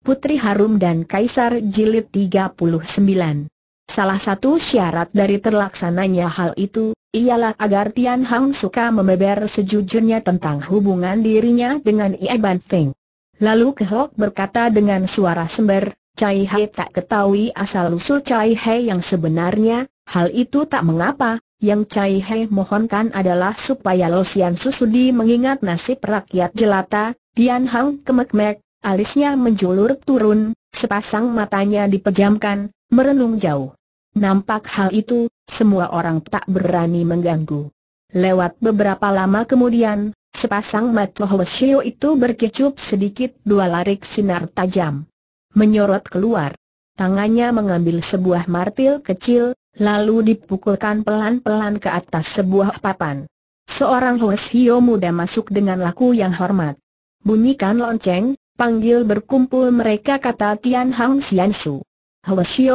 Putri Harum dan Kaisar Jilid 39. Salah satu syarat dari terlaksananya hal itu, ialah agar Tian Hang suka membeber sejujurnya tentang hubungan dirinya dengan Ie Ban Feng. Lalu Kehok berkata dengan suara sember, Cai Hai tak ketahui asal-usul Cai Hai yang sebenarnya, hal itu tak mengapa, yang Cai Hai mohonkan adalah supaya Losian Susudi mengingat nasib rakyat jelata, Tian Hang kemek-mek, Alisnya menjulur turun, sepasang matanya dipejamkan, merenung jauh. Nampak hal itu, semua orang tak berani mengganggu. Lewat beberapa lama kemudian, sepasang mata Hoshio itu berkecup sedikit dua larik sinar tajam. Menyorot keluar. Tangannya mengambil sebuah martil kecil, lalu dipukulkan pelan-pelan ke atas sebuah papan. Seorang Hoshio muda masuk dengan laku yang hormat. Bunyikan lonceng, panggil berkumpul mereka kata Tian Hang Xian Su.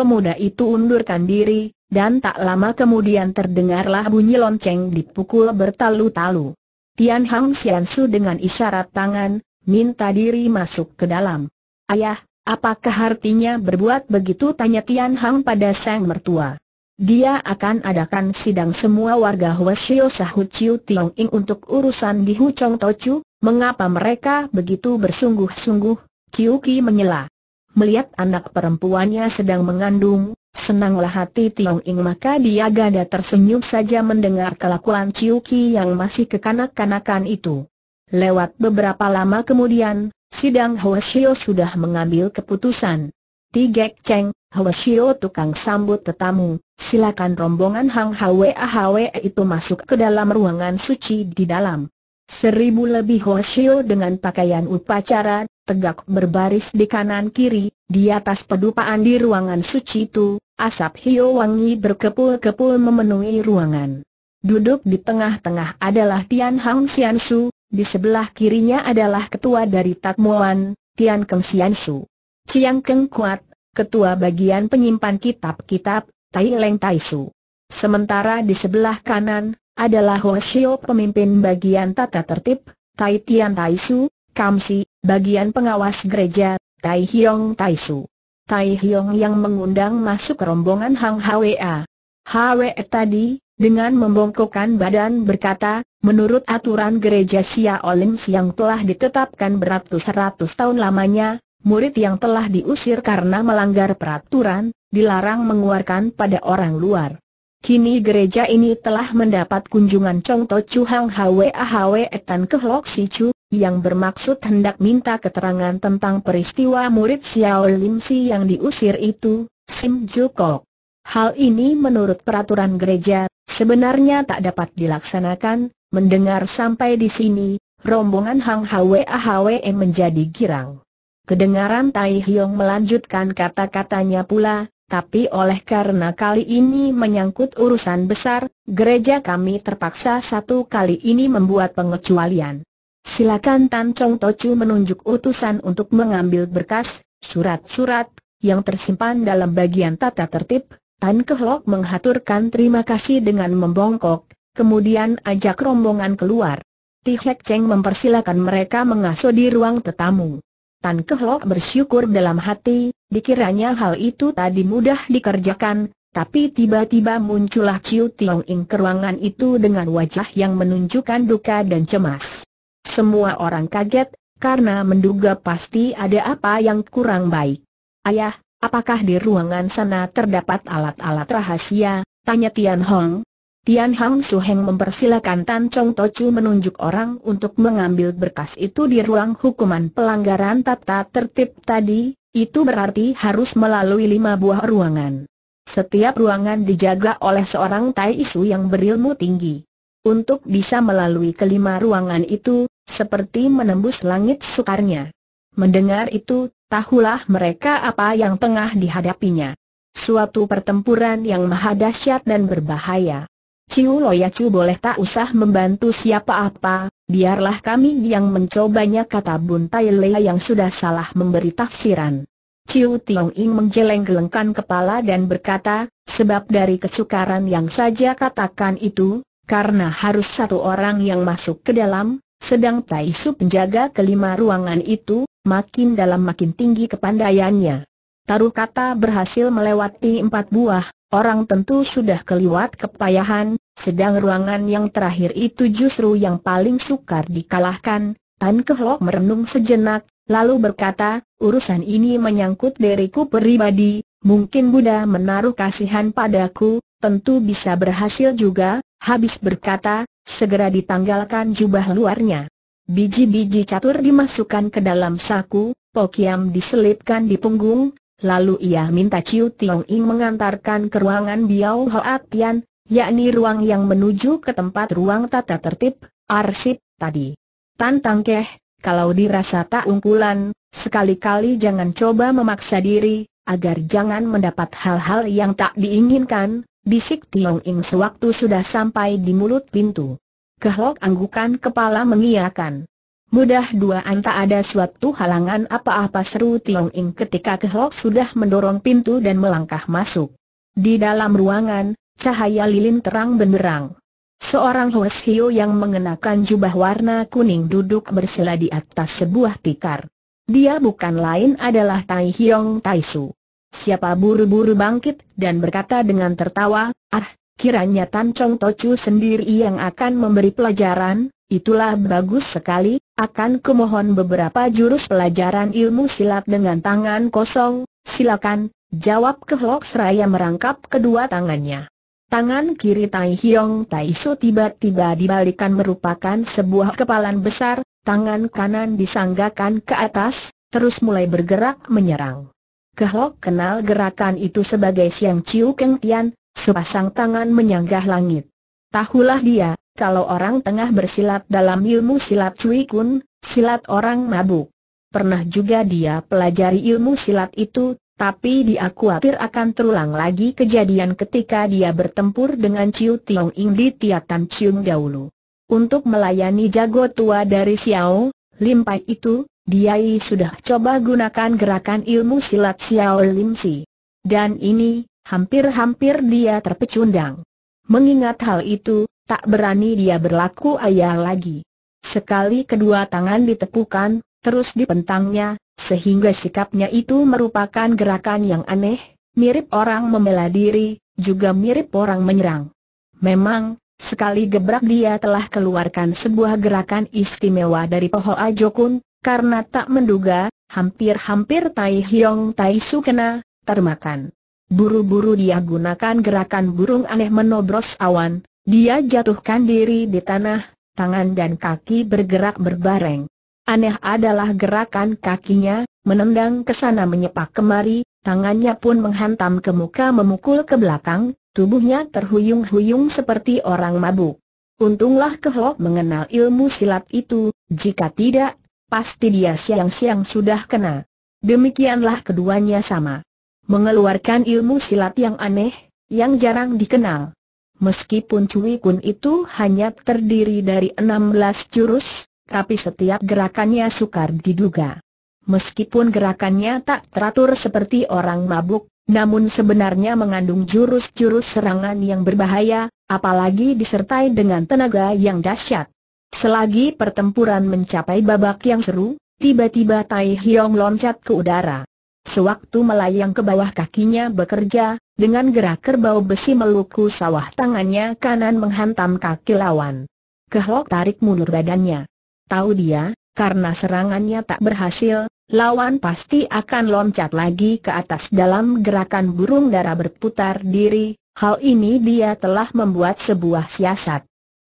muda itu undurkan diri, dan tak lama kemudian terdengarlah bunyi lonceng dipukul bertalu-talu. Tian Hang Xian Su dengan isyarat tangan, minta diri masuk ke dalam. Ayah, apakah artinya berbuat begitu tanya Tian Hang pada sang mertua. Dia akan adakan sidang semua warga Hwasio sahut Chiu Tiong Ing untuk urusan di Huchong Tochu, Mengapa mereka begitu bersungguh-sungguh? Ciuki menyela. Melihat anak perempuannya sedang mengandung, senanglah hati Tiong Ing maka dia ganda tersenyum saja mendengar kelakuan Ciuki yang masih kekanak-kanakan itu. Lewat beberapa lama kemudian, sidang Hoshio sudah mengambil keputusan. Tigek Cheng, Hoshio tukang sambut tetamu, silakan rombongan Hang Hwe Hwa itu masuk ke dalam ruangan suci di dalam. Seribu lebih Hoshio dengan pakaian upacara, tegak berbaris di kanan kiri, di atas pedupaan di ruangan suci itu, asap Hio Wangi berkepul-kepul memenuhi ruangan. Duduk di tengah-tengah adalah Tian Hang Xian Su, di sebelah kirinya adalah ketua dari Tatmuan, Tian Keng Xian Su. Ciang Keng Kuat, ketua bagian penyimpan kitab-kitab, Tai Leng Tai Su. Sementara di sebelah kanan, adalah Xiu pemimpin bagian tata tertib, Tai Tian Tai Su, Kam Si, bagian pengawas gereja, Tai Hiong Tai Su. Tai Hiong yang mengundang masuk rombongan Hang Hwa. Hwa tadi, dengan membongkokkan badan berkata, menurut aturan gereja Sia Olims yang telah ditetapkan beratus-ratus tahun lamanya, murid yang telah diusir karena melanggar peraturan, dilarang mengeluarkan pada orang luar. Kini gereja ini telah mendapat kunjungan Congto Chu Hang Hwe Ahwe Etan kehlok Lok Si Chu, yang bermaksud hendak minta keterangan tentang peristiwa murid Xiao Lim Si yang diusir itu, Sim Ju Kok. Hal ini menurut peraturan gereja, sebenarnya tak dapat dilaksanakan, mendengar sampai di sini, rombongan Hang Hwe Ahwe e menjadi girang. Kedengaran Tai Hiong melanjutkan kata-katanya pula, tapi oleh karena kali ini menyangkut urusan besar, gereja kami terpaksa satu kali ini membuat pengecualian. Silakan Tan Chong Tochu menunjuk utusan untuk mengambil berkas, surat-surat, yang tersimpan dalam bagian tata tertib, Tan Kehlok menghaturkan terima kasih dengan membongkok, kemudian ajak rombongan keluar. Ti Hek Cheng mempersilakan mereka mengasuh di ruang tetamu. Tan Kehlok bersyukur dalam hati, Dikiranya hal itu tadi mudah dikerjakan, tapi tiba-tiba muncullah Ciu Tiong Ing ke ruangan itu dengan wajah yang menunjukkan duka dan cemas. Semua orang kaget, karena menduga pasti ada apa yang kurang baik. Ayah, apakah di ruangan sana terdapat alat-alat rahasia? Tanya Tian Hong. Tian Hong Suheng mempersilakan Tan Chong Tochu menunjuk orang untuk mengambil berkas itu di ruang hukuman pelanggaran tata tertib tadi, itu berarti harus melalui lima buah ruangan. Setiap ruangan dijaga oleh seorang Tai Isu yang berilmu tinggi. Untuk bisa melalui kelima ruangan itu, seperti menembus langit sukarnya. Mendengar itu, tahulah mereka apa yang tengah dihadapinya. Suatu pertempuran yang maha dahsyat dan berbahaya. Ciu Loyacu boleh tak usah membantu siapa-apa, Biarlah kami yang mencobanya kata Bun Tai Lea yang sudah salah memberi tafsiran. Ciu Tiong Ing menjeleng-gelengkan kepala dan berkata, sebab dari kesukaran yang saja katakan itu, karena harus satu orang yang masuk ke dalam, sedang Tai Su penjaga kelima ruangan itu, makin dalam makin tinggi kepandaiannya. Taruh kata berhasil melewati empat buah, orang tentu sudah keliwat kepayahan, sedang ruangan yang terakhir itu justru yang paling sukar dikalahkan. Tan Kehlok merenung sejenak, lalu berkata, urusan ini menyangkut diriku pribadi, mungkin Buddha menaruh kasihan padaku, tentu bisa berhasil juga, habis berkata, segera ditanggalkan jubah luarnya. Biji-biji catur dimasukkan ke dalam saku, pokiam diselipkan di punggung, Lalu ia minta Chiu Tiong Ing mengantarkan ke ruangan Biao Hoa Tian, yakni ruang yang menuju ke tempat ruang tata tertib, arsip, tadi. Tantang keh, kalau dirasa tak unggulan, sekali-kali jangan coba memaksa diri, agar jangan mendapat hal-hal yang tak diinginkan, bisik Tiong Ing sewaktu sudah sampai di mulut pintu. Kehok anggukan kepala mengiakan. Mudah dua anta ada suatu halangan apa-apa seru Tiong Ing ketika Kehlok sudah mendorong pintu dan melangkah masuk. Di dalam ruangan, cahaya lilin terang benderang. Seorang Hio yang mengenakan jubah warna kuning duduk bersila di atas sebuah tikar. Dia bukan lain adalah Tai Hiong Taisu. Siapa buru-buru bangkit dan berkata dengan tertawa, ah, kiranya Tan Chong Tochu sendiri yang akan memberi pelajaran, itulah bagus sekali, akan kumohon beberapa jurus pelajaran ilmu silat dengan tangan kosong, silakan, jawab Kehlok seraya merangkap kedua tangannya. Tangan kiri Tai Hiong Tai Su tiba-tiba dibalikan merupakan sebuah kepalan besar, tangan kanan disanggakan ke atas, terus mulai bergerak menyerang. Kehlok kenal gerakan itu sebagai Siang Ciu Keng Tian, sepasang tangan menyanggah langit. Tahulah dia, kalau orang tengah bersilat dalam ilmu silat Cui Kun, silat orang mabuk. Pernah juga dia pelajari ilmu silat itu, tapi dia khawatir akan terulang lagi kejadian ketika dia bertempur dengan Ciu Tiong Ing di Tiatan Cium dahulu. Untuk melayani jago tua dari Xiao, Lim Pai itu, Diai sudah coba gunakan gerakan ilmu silat Xiao Lim Si. Dan ini, hampir-hampir dia terpecundang. Mengingat hal itu, tak berani dia berlaku ayah lagi. Sekali kedua tangan ditepukan, terus dipentangnya, sehingga sikapnya itu merupakan gerakan yang aneh, mirip orang membela diri, juga mirip orang menyerang. Memang, sekali gebrak dia telah keluarkan sebuah gerakan istimewa dari Poho Ajokun, karena tak menduga, hampir-hampir Tai Hyong Tai Su kena, termakan. Buru-buru dia gunakan gerakan burung aneh menobros awan, dia jatuhkan diri di tanah, tangan dan kaki bergerak berbareng. Aneh adalah gerakan kakinya, menendang ke sana menyepak kemari, tangannya pun menghantam ke muka memukul ke belakang, tubuhnya terhuyung-huyung seperti orang mabuk. Untunglah Kehlok mengenal ilmu silat itu, jika tidak, pasti dia siang-siang sudah kena. Demikianlah keduanya sama. Mengeluarkan ilmu silat yang aneh, yang jarang dikenal. Meskipun Cui Kun itu hanya terdiri dari 16 jurus, tapi setiap gerakannya sukar diduga. Meskipun gerakannya tak teratur seperti orang mabuk, namun sebenarnya mengandung jurus-jurus serangan yang berbahaya, apalagi disertai dengan tenaga yang dahsyat. Selagi pertempuran mencapai babak yang seru, tiba-tiba Tai Hiong loncat ke udara. Sewaktu melayang ke bawah kakinya bekerja, dengan gerak kerbau besi meluku sawah tangannya kanan menghantam kaki lawan. Kehok tarik mundur badannya. Tahu dia, karena serangannya tak berhasil, lawan pasti akan loncat lagi ke atas dalam gerakan burung dara berputar diri, hal ini dia telah membuat sebuah siasat.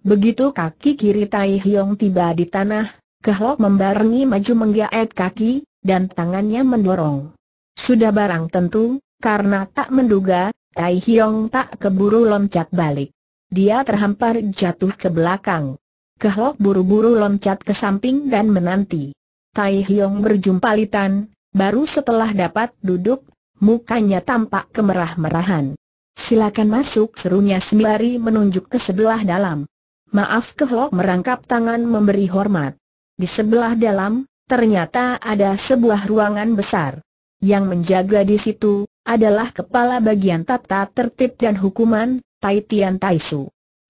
Begitu kaki kiri Tai Hyong tiba di tanah, Kehok membarengi maju menggaet kaki, dan tangannya mendorong. Sudah barang tentu, karena tak menduga, Tai Hiong tak keburu loncat balik. Dia terhampar jatuh ke belakang. Kehlok buru-buru loncat ke samping dan menanti. Tai Hiong berjumpa Litan, baru setelah dapat duduk, mukanya tampak kemerah-merahan. Silakan masuk serunya sembari menunjuk ke sebelah dalam. Maaf Kehlok merangkap tangan memberi hormat. Di sebelah dalam, ternyata ada sebuah ruangan besar. Yang menjaga di situ adalah kepala bagian tata tertib dan hukuman, Tai Tian Tai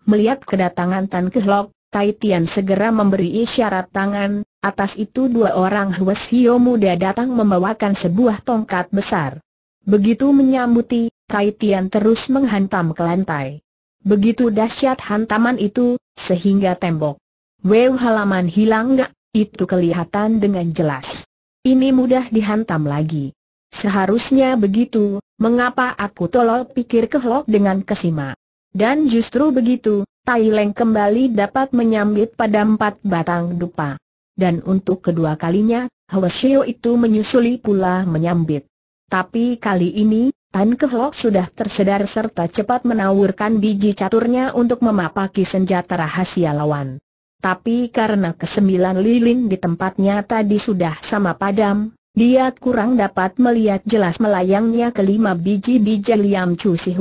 Melihat kedatangan Tan Kehlok, Tai Tian segera memberi isyarat tangan, atas itu dua orang Hwesio muda datang membawakan sebuah tongkat besar. Begitu menyambuti, Tai Tian terus menghantam ke lantai. Begitu dahsyat hantaman itu, sehingga tembok. Wew halaman hilang gak, itu kelihatan dengan jelas. Ini mudah dihantam lagi. Seharusnya begitu, mengapa aku tolol pikir kehlok dengan kesima. Dan justru begitu, Tai Leng kembali dapat menyambit pada empat batang dupa. Dan untuk kedua kalinya, Shio itu menyusuli pula menyambit. Tapi kali ini, Tan Kehlok sudah tersedar serta cepat menawurkan biji caturnya untuk memapaki senjata rahasia lawan. Tapi karena kesembilan lilin di tempatnya tadi sudah sama padam, dia kurang dapat melihat jelas melayangnya kelima biji biji liam cu si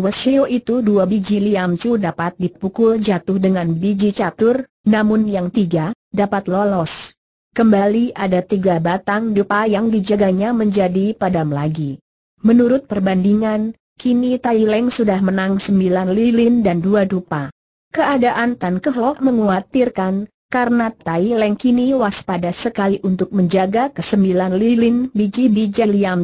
itu dua biji liam cu dapat dipukul jatuh dengan biji catur, namun yang tiga, dapat lolos. Kembali ada tiga batang dupa yang dijaganya menjadi padam lagi. Menurut perbandingan, kini Tai Leng sudah menang sembilan lilin dan dua dupa. Keadaan Tan Kehlok menguatirkan, karena Tai Leng kini waspada sekali untuk menjaga kesembilan lilin biji-biji liam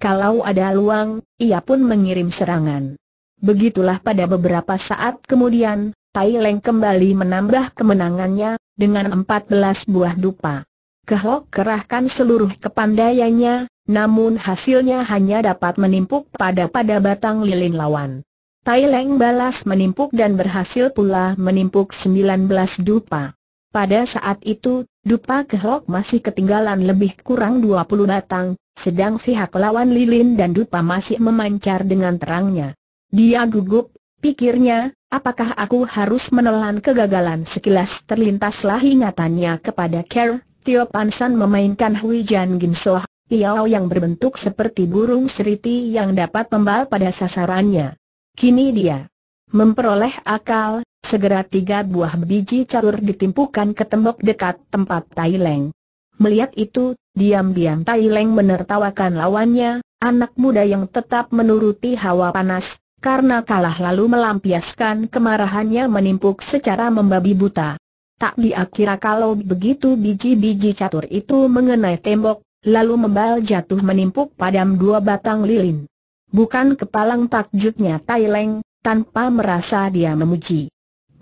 Kalau ada luang, ia pun mengirim serangan. Begitulah pada beberapa saat kemudian, Tai Leng kembali menambah kemenangannya, dengan empat belas buah dupa. Kehok kerahkan seluruh kepandaiannya, namun hasilnya hanya dapat menimpuk pada pada batang lilin lawan. Tai Leng balas menimpuk dan berhasil pula menimpuk 19 dupa. Pada saat itu, dupa kehok masih ketinggalan lebih kurang 20 batang, sedang pihak lawan lilin dan dupa masih memancar dengan terangnya. Dia gugup, pikirnya, apakah aku harus menelan kegagalan sekilas terlintaslah ingatannya kepada Ker, Tio Pansan memainkan Hui Jan Ginsoh, piau yang berbentuk seperti burung seriti yang dapat membal pada sasarannya. Kini dia memperoleh akal, segera tiga buah biji carur ditimpukan ke tembok dekat tempat Tai Leng. Melihat itu, diam-diam Tai Leng menertawakan lawannya, anak muda yang tetap menuruti hawa panas, karena kalah lalu melampiaskan kemarahannya menimpuk secara membabi buta. Tak diakira kalau begitu biji-biji catur itu mengenai tembok, lalu membal jatuh menimpuk padam dua batang lilin. Bukan kepalang takjubnya Tai Leng, tanpa merasa dia memuji.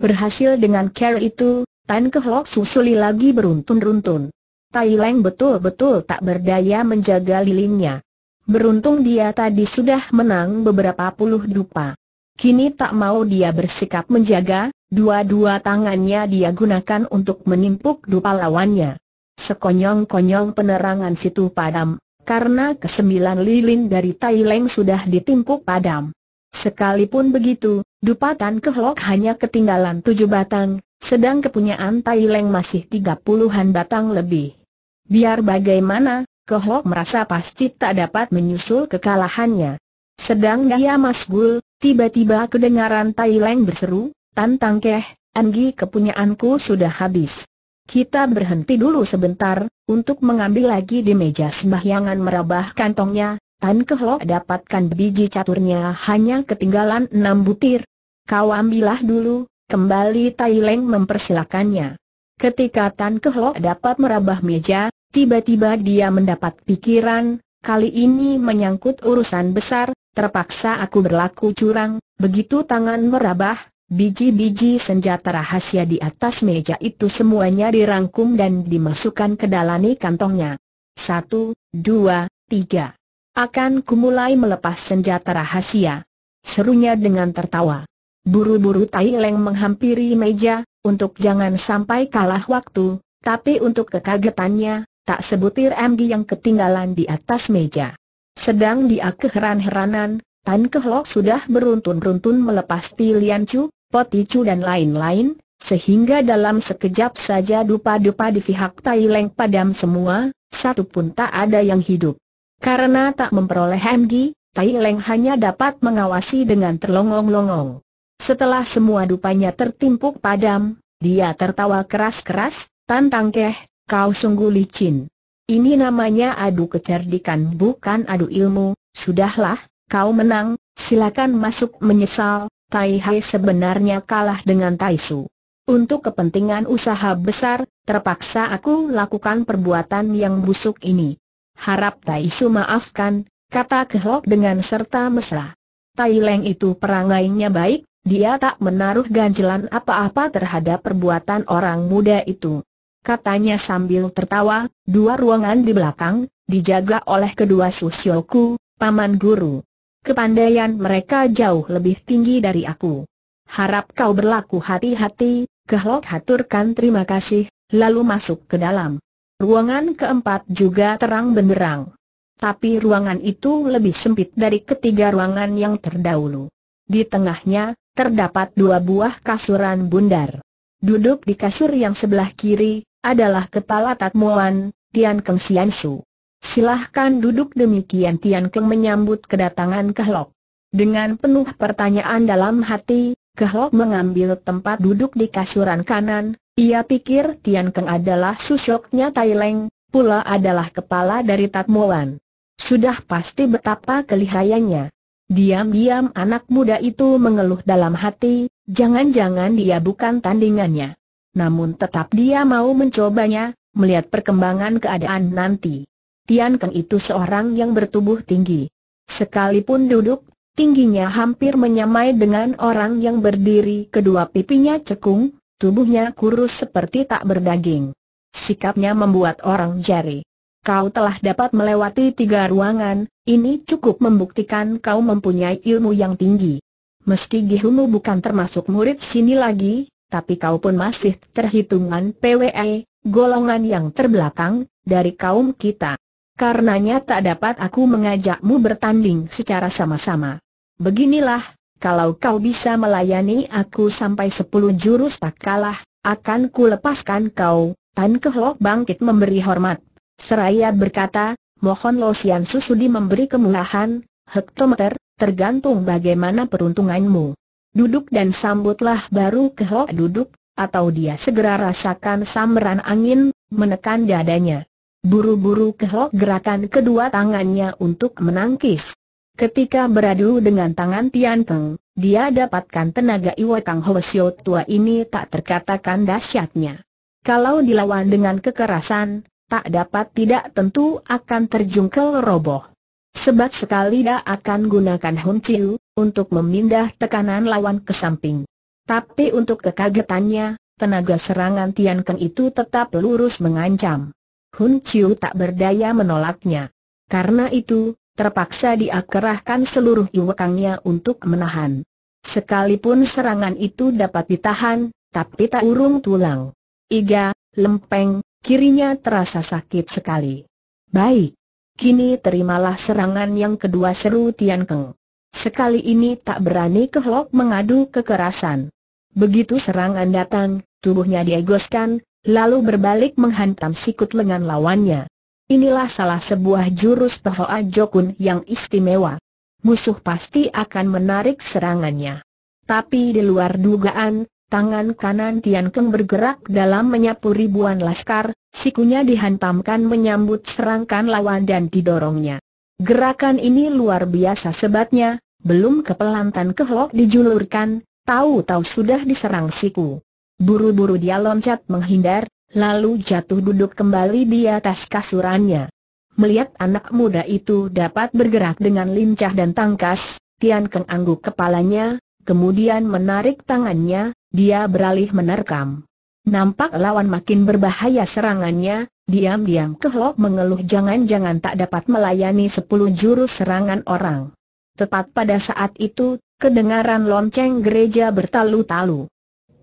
Berhasil dengan care itu, Tan Kehlok susuli lagi beruntun-runtun. Tai Leng betul-betul tak berdaya menjaga lilinnya. Beruntung dia tadi sudah menang beberapa puluh dupa. Kini tak mau dia bersikap menjaga, dua-dua tangannya dia gunakan untuk menimpuk dupa lawannya. Sekonyong-konyong penerangan situ padam karena kesembilan lilin dari Tai Leng sudah ditimpuk padam. Sekalipun begitu, dupatan kehlok hanya ketinggalan tujuh batang, sedang kepunyaan Tai Leng masih tiga puluhan batang lebih. Biar bagaimana, kehlok merasa pasti tak dapat menyusul kekalahannya. Sedang dia Masgul, tiba-tiba kedengaran Tai Leng berseru, Tantang Keh, Anggi kepunyaanku sudah habis. Kita berhenti dulu sebentar, untuk mengambil lagi di meja sembahyangan merabah kantongnya, Tan Kehlok dapatkan biji caturnya hanya ketinggalan enam butir. Kau ambillah dulu, kembali Tai Leng mempersilakannya. Ketika Tan Kehlok dapat merabah meja, tiba-tiba dia mendapat pikiran, kali ini menyangkut urusan besar, terpaksa aku berlaku curang, begitu tangan merabah, Biji-biji senjata rahasia di atas meja itu semuanya dirangkum dan dimasukkan ke dalam kantongnya. Satu, dua, tiga. Akan kumulai melepas senjata rahasia. Serunya dengan tertawa. Buru-buru Tai Leng menghampiri meja, untuk jangan sampai kalah waktu, tapi untuk kekagetannya, tak sebutir MG yang ketinggalan di atas meja. Sedang dia keheran-heranan, Tan Kehlok sudah beruntun-runtun melepas Tilian Chu, poticu dan lain-lain, sehingga dalam sekejap saja dupa-dupa di pihak Tai Leng padam semua, satu pun tak ada yang hidup. Karena tak memperoleh MG, Tai Leng hanya dapat mengawasi dengan terlongong-longong. Setelah semua dupanya tertimpuk padam, dia tertawa keras-keras, tantang keh, kau sungguh licin. Ini namanya adu kecerdikan bukan adu ilmu, sudahlah, kau menang, silakan masuk menyesal, Tai Hai sebenarnya kalah dengan Tai Su. Untuk kepentingan usaha besar, terpaksa aku lakukan perbuatan yang busuk ini. Harap Tai Su maafkan, kata Kehlok dengan serta mesra. Tai Leng itu perangainya baik, dia tak menaruh ganjelan apa-apa terhadap perbuatan orang muda itu. Katanya sambil tertawa, dua ruangan di belakang, dijaga oleh kedua susioku, paman guru. Kepandaian mereka jauh lebih tinggi dari aku. Harap kau berlaku hati-hati, kehlok haturkan terima kasih, lalu masuk ke dalam. Ruangan keempat juga terang benderang. Tapi ruangan itu lebih sempit dari ketiga ruangan yang terdahulu. Di tengahnya, terdapat dua buah kasuran bundar. Duduk di kasur yang sebelah kiri, adalah kepala Tatmuan, Tian Keng Sian Su. Silahkan duduk demikian Tian Keng menyambut kedatangan Kehlok. Dengan penuh pertanyaan dalam hati, Kehlok mengambil tempat duduk di kasuran kanan, ia pikir Tian Keng adalah susoknya Tai Leng, pula adalah kepala dari Tat Mulan. Sudah pasti betapa kelihayannya. Diam-diam anak muda itu mengeluh dalam hati, jangan-jangan dia bukan tandingannya. Namun tetap dia mau mencobanya, melihat perkembangan keadaan nanti. Tian Keng itu seorang yang bertubuh tinggi. Sekalipun duduk, tingginya hampir menyamai dengan orang yang berdiri kedua pipinya cekung, tubuhnya kurus seperti tak berdaging. Sikapnya membuat orang jari. Kau telah dapat melewati tiga ruangan, ini cukup membuktikan kau mempunyai ilmu yang tinggi. Meski Gihumu bukan termasuk murid sini lagi, tapi kau pun masih terhitungan PWE, golongan yang terbelakang, dari kaum kita. Karenanya tak dapat aku mengajakmu bertanding secara sama-sama. Beginilah, kalau kau bisa melayani aku sampai sepuluh jurus tak kalah, akan ku lepaskan kau. Tan Kehlok bangkit memberi hormat. Seraya berkata, mohon Lo Sian Susudi memberi kemurahan, hektometer, tergantung bagaimana peruntunganmu. Duduk dan sambutlah baru Kehlok duduk, atau dia segera rasakan samberan angin, menekan dadanya. Buru-buru Kehok gerakan kedua tangannya untuk menangkis. Ketika beradu dengan tangan Tian dia dapatkan tenaga Iwa Kang Ho tua ini tak terkatakan dahsyatnya. Kalau dilawan dengan kekerasan, tak dapat tidak tentu akan terjungkel roboh. Sebab sekali dia akan gunakan Hun Chiu, untuk memindah tekanan lawan ke samping. Tapi untuk kekagetannya, tenaga serangan Tian Keng itu tetap lurus mengancam. Hun Chiu tak berdaya menolaknya. Karena itu, terpaksa dia kerahkan seluruh iwakangnya untuk menahan. Sekalipun serangan itu dapat ditahan, tapi tak urung tulang. Iga, lempeng, kirinya terasa sakit sekali. Baik. Kini terimalah serangan yang kedua seru Tian Keng. Sekali ini tak berani kehlok mengadu kekerasan. Begitu serangan datang, tubuhnya diegoskan, lalu berbalik menghantam sikut lengan lawannya. Inilah salah sebuah jurus Tohoa Jokun yang istimewa. Musuh pasti akan menarik serangannya. Tapi di luar dugaan, tangan kanan Tian Keng bergerak dalam menyapu ribuan laskar, sikunya dihantamkan menyambut serangkan lawan dan didorongnya. Gerakan ini luar biasa sebabnya, belum kepelantan kehlok dijulurkan, tahu-tahu sudah diserang siku. Buru-buru dia loncat menghindar, lalu jatuh duduk kembali di atas kasurannya. Melihat anak muda itu dapat bergerak dengan lincah dan tangkas, Tian Keng angguk kepalanya, kemudian menarik tangannya, dia beralih menerkam. Nampak lawan makin berbahaya serangannya, diam-diam Kehlok mengeluh jangan-jangan tak dapat melayani sepuluh jurus serangan orang. Tepat pada saat itu, kedengaran lonceng gereja bertalu-talu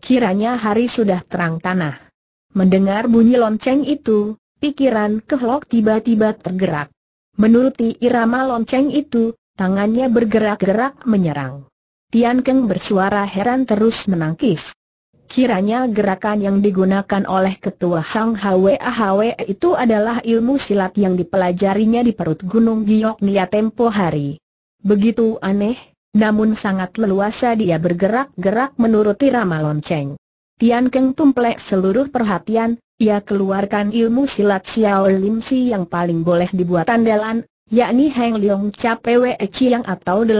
kiranya hari sudah terang tanah. Mendengar bunyi lonceng itu, pikiran kehlok tiba-tiba tergerak. Menuruti irama lonceng itu, tangannya bergerak-gerak menyerang. Tian Keng bersuara heran terus menangkis. Kiranya gerakan yang digunakan oleh ketua Hang Hwe Ahwe itu adalah ilmu silat yang dipelajarinya di perut Gunung Giok Nia tempo hari. Begitu aneh, namun sangat leluasa dia bergerak-gerak menuruti Rama lonceng. Tian Keng tumplek seluruh perhatian, ia keluarkan ilmu silat Xiao Lim Si yang paling boleh dibuat andalan, yakni Heng Leong Cha Pwe yang atau 18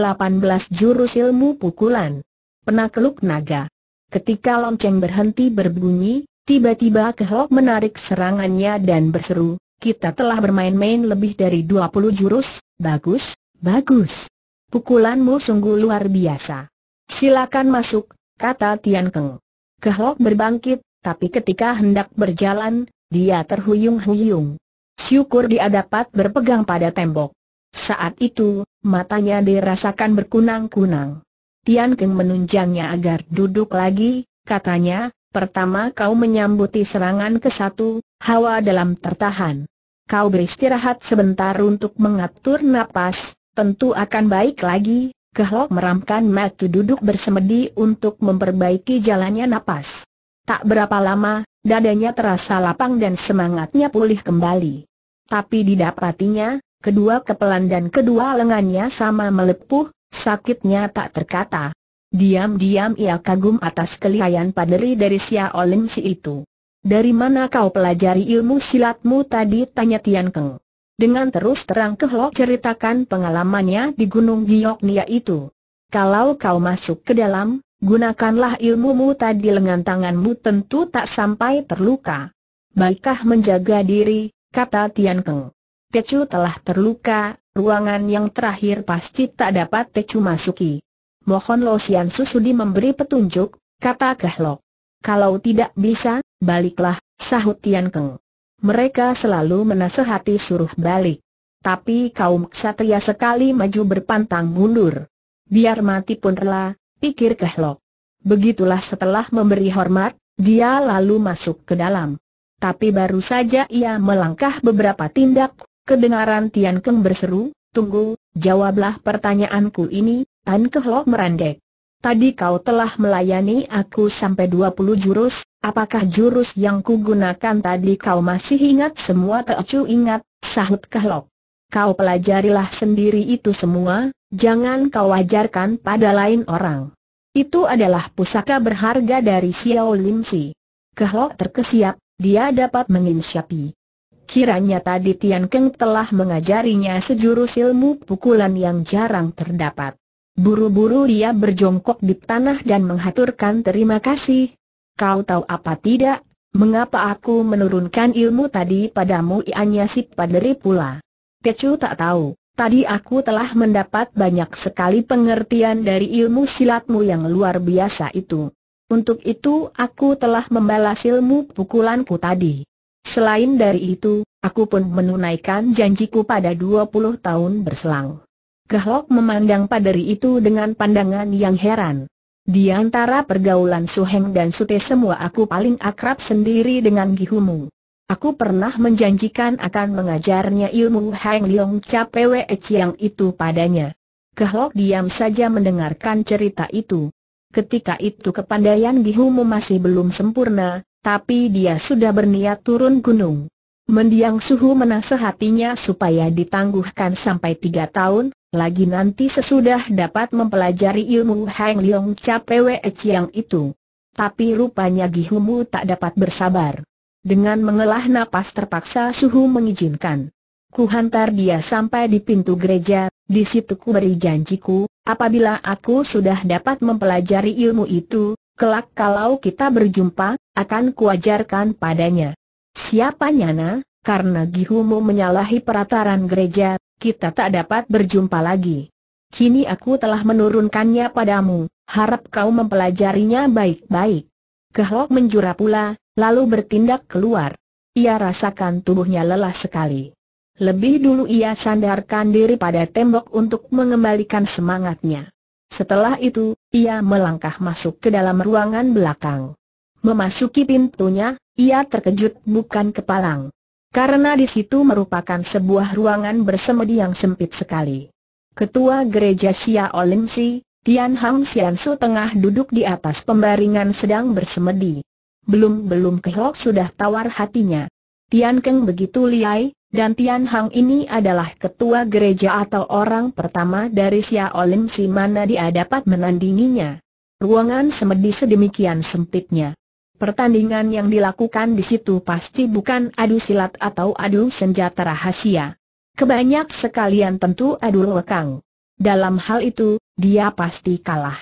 jurus ilmu pukulan. Penakluk naga. Ketika lonceng berhenti berbunyi, tiba-tiba Kehok menarik serangannya dan berseru, kita telah bermain-main lebih dari 20 jurus, bagus, bagus. Pukulanmu sungguh luar biasa. Silakan masuk, kata Tian Keng. Kehlok berbangkit, tapi ketika hendak berjalan, dia terhuyung-huyung. Syukur dia dapat berpegang pada tembok. Saat itu, matanya dirasakan berkunang-kunang. Tian Keng menunjangnya agar duduk lagi, katanya, pertama kau menyambuti serangan ke satu, hawa dalam tertahan. Kau beristirahat sebentar untuk mengatur napas, tentu akan baik lagi, Kehlok meramkan mata duduk bersemedi untuk memperbaiki jalannya napas. Tak berapa lama, dadanya terasa lapang dan semangatnya pulih kembali. Tapi didapatinya, kedua kepelan dan kedua lengannya sama melepuh, sakitnya tak terkata. Diam-diam ia kagum atas kelihayan paderi dari Sia Olim si itu. Dari mana kau pelajari ilmu silatmu tadi tanya Tian Keng. Dengan terus terang Kehlok ceritakan pengalamannya di Gunung Gioknia itu. Kalau kau masuk ke dalam, gunakanlah ilmumu tadi lengan tanganmu tentu tak sampai terluka. Baiklah menjaga diri, kata Tian Keng. Tecu telah terluka, ruangan yang terakhir pasti tak dapat Tecu masuki. Mohon Lo Sian Susudi memberi petunjuk, kata Kehlok. Kalau tidak bisa, baliklah, sahut Tian Keng mereka selalu menasehati suruh balik. Tapi kaum ksatria sekali maju berpantang mundur. Biar mati pun rela, pikir Kehlok. Begitulah setelah memberi hormat, dia lalu masuk ke dalam. Tapi baru saja ia melangkah beberapa tindak, kedengaran Tian Keng berseru, Tunggu, jawablah pertanyaanku ini, Tan Kehlok merandek. Tadi kau telah melayani aku sampai 20 jurus, Apakah jurus yang kugunakan tadi kau masih ingat semua Teocu ingat, sahut Kahlok. Kau pelajarilah sendiri itu semua, jangan kau ajarkan pada lain orang. Itu adalah pusaka berharga dari Xiao Lim Si. Kahlok terkesiap, dia dapat menginsyapi. Kiranya tadi Tian Keng telah mengajarinya sejurus ilmu pukulan yang jarang terdapat. Buru-buru dia berjongkok di tanah dan menghaturkan terima kasih, Kau tahu apa tidak? Mengapa aku menurunkan ilmu tadi padamu? Ianya si paderi pula. Kecu tak tahu. Tadi aku telah mendapat banyak sekali pengertian dari ilmu silatmu yang luar biasa itu. Untuk itu aku telah membalas ilmu pukulanku tadi. Selain dari itu, aku pun menunaikan janjiku pada 20 tahun berselang. Kehlok memandang paderi itu dengan pandangan yang heran. Di antara pergaulan Su Heng dan Sute semua aku paling akrab sendiri dengan Gihumu. Aku pernah menjanjikan akan mengajarnya ilmu Hang Leong Capewe yang itu padanya. Kehlok diam saja mendengarkan cerita itu. Ketika itu kepandaian Gihumu masih belum sempurna, tapi dia sudah berniat turun gunung. Mendiang Suhu menasehatinya supaya ditangguhkan sampai tiga tahun, lagi nanti sesudah dapat mempelajari ilmu Hang Leong Capewe Ciang itu. Tapi rupanya Gihumu tak dapat bersabar. Dengan mengelah napas terpaksa Suhu mengizinkan. Ku hantar dia sampai di pintu gereja, di situ ku beri janjiku, apabila aku sudah dapat mempelajari ilmu itu, kelak kalau kita berjumpa, akan kuajarkan padanya. Siapa Nyana? Karena Gihumu menyalahi perataran gereja, kita tak dapat berjumpa lagi. Kini aku telah menurunkannya padamu, harap kau mempelajarinya baik-baik. Kehok menjura pula, lalu bertindak keluar. Ia rasakan tubuhnya lelah sekali. Lebih dulu ia sandarkan diri pada tembok untuk mengembalikan semangatnya. Setelah itu, ia melangkah masuk ke dalam ruangan belakang. Memasuki pintunya, ia terkejut bukan kepalang. Karena di situ merupakan sebuah ruangan bersemedi yang sempit sekali. Ketua gereja Xia Olimsi, Tian Hang Xiansu tengah duduk di atas pembaringan sedang bersemedi. Belum-belum kehok sudah tawar hatinya. Tian Keng begitu liai, dan Tian Hang ini adalah ketua gereja atau orang pertama dari Xia Olimsi mana dia dapat menandinginya. Ruangan semedi sedemikian sempitnya. Pertandingan yang dilakukan di situ pasti bukan adu silat atau adu senjata rahasia. Kebanyak sekalian tentu adu lekang. Dalam hal itu, dia pasti kalah.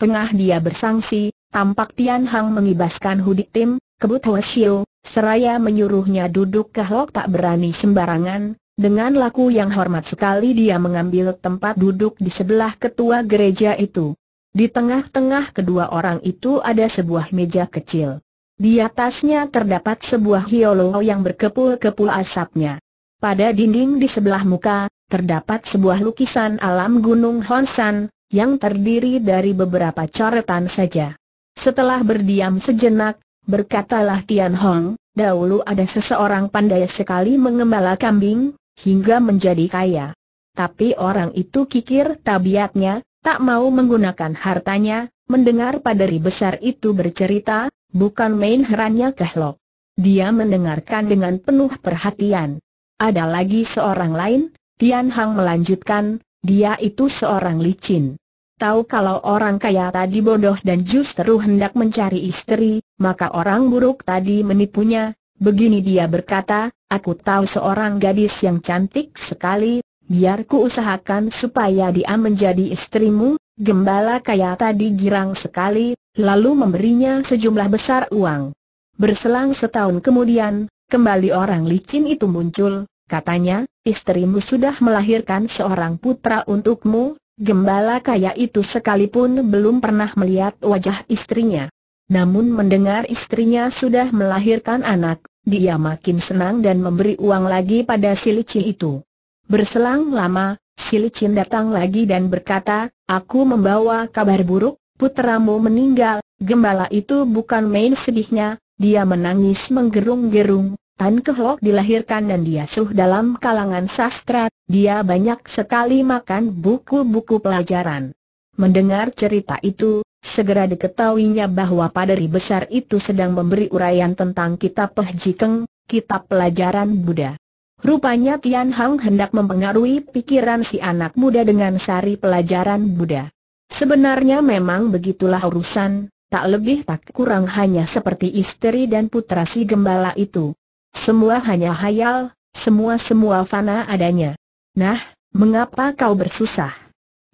Tengah dia bersangsi, tampak Tian Hang mengibaskan hudik tim, kebut Hwasyo, seraya menyuruhnya duduk ke Hok tak berani sembarangan, dengan laku yang hormat sekali dia mengambil tempat duduk di sebelah ketua gereja itu. Di tengah-tengah kedua orang itu ada sebuah meja kecil. Di atasnya terdapat sebuah hiolo yang berkepul-kepul asapnya. Pada dinding di sebelah muka, terdapat sebuah lukisan alam Gunung Honsan, yang terdiri dari beberapa coretan saja. Setelah berdiam sejenak, berkatalah Tian Hong, dahulu ada seseorang pandai sekali mengembala kambing, hingga menjadi kaya. Tapi orang itu kikir tabiatnya, tak mau menggunakan hartanya, mendengar paderi besar itu bercerita, bukan main herannya Kehlok. Dia mendengarkan dengan penuh perhatian. Ada lagi seorang lain, Tian Hang melanjutkan, dia itu seorang licin. Tahu kalau orang kaya tadi bodoh dan justru hendak mencari istri, maka orang buruk tadi menipunya, Begini dia berkata, aku tahu seorang gadis yang cantik sekali, Biar ku usahakan supaya dia menjadi istrimu, gembala kaya tadi girang sekali, lalu memberinya sejumlah besar uang. Berselang setahun kemudian, kembali orang licin itu muncul, katanya, istrimu sudah melahirkan seorang putra untukmu, gembala kaya itu sekalipun belum pernah melihat wajah istrinya. Namun mendengar istrinya sudah melahirkan anak, dia makin senang dan memberi uang lagi pada si licin itu. Berselang lama, si licin datang lagi dan berkata, aku membawa kabar buruk, puteramu meninggal. Gembala itu bukan main sedihnya, dia menangis menggerung-gerung. Tan Kehlok dilahirkan dan diasuh dalam kalangan sastra, dia banyak sekali makan buku-buku pelajaran. Mendengar cerita itu, segera diketahuinya bahwa paderi besar itu sedang memberi uraian tentang kitab pehjikeng, kitab pelajaran Buddha. Rupanya Tian Hang hendak mempengaruhi pikiran si anak muda dengan sari pelajaran Buddha. Sebenarnya memang begitulah urusan, tak lebih tak kurang hanya seperti istri dan putra si gembala itu. Semua hanya hayal, semua-semua fana adanya. Nah, mengapa kau bersusah?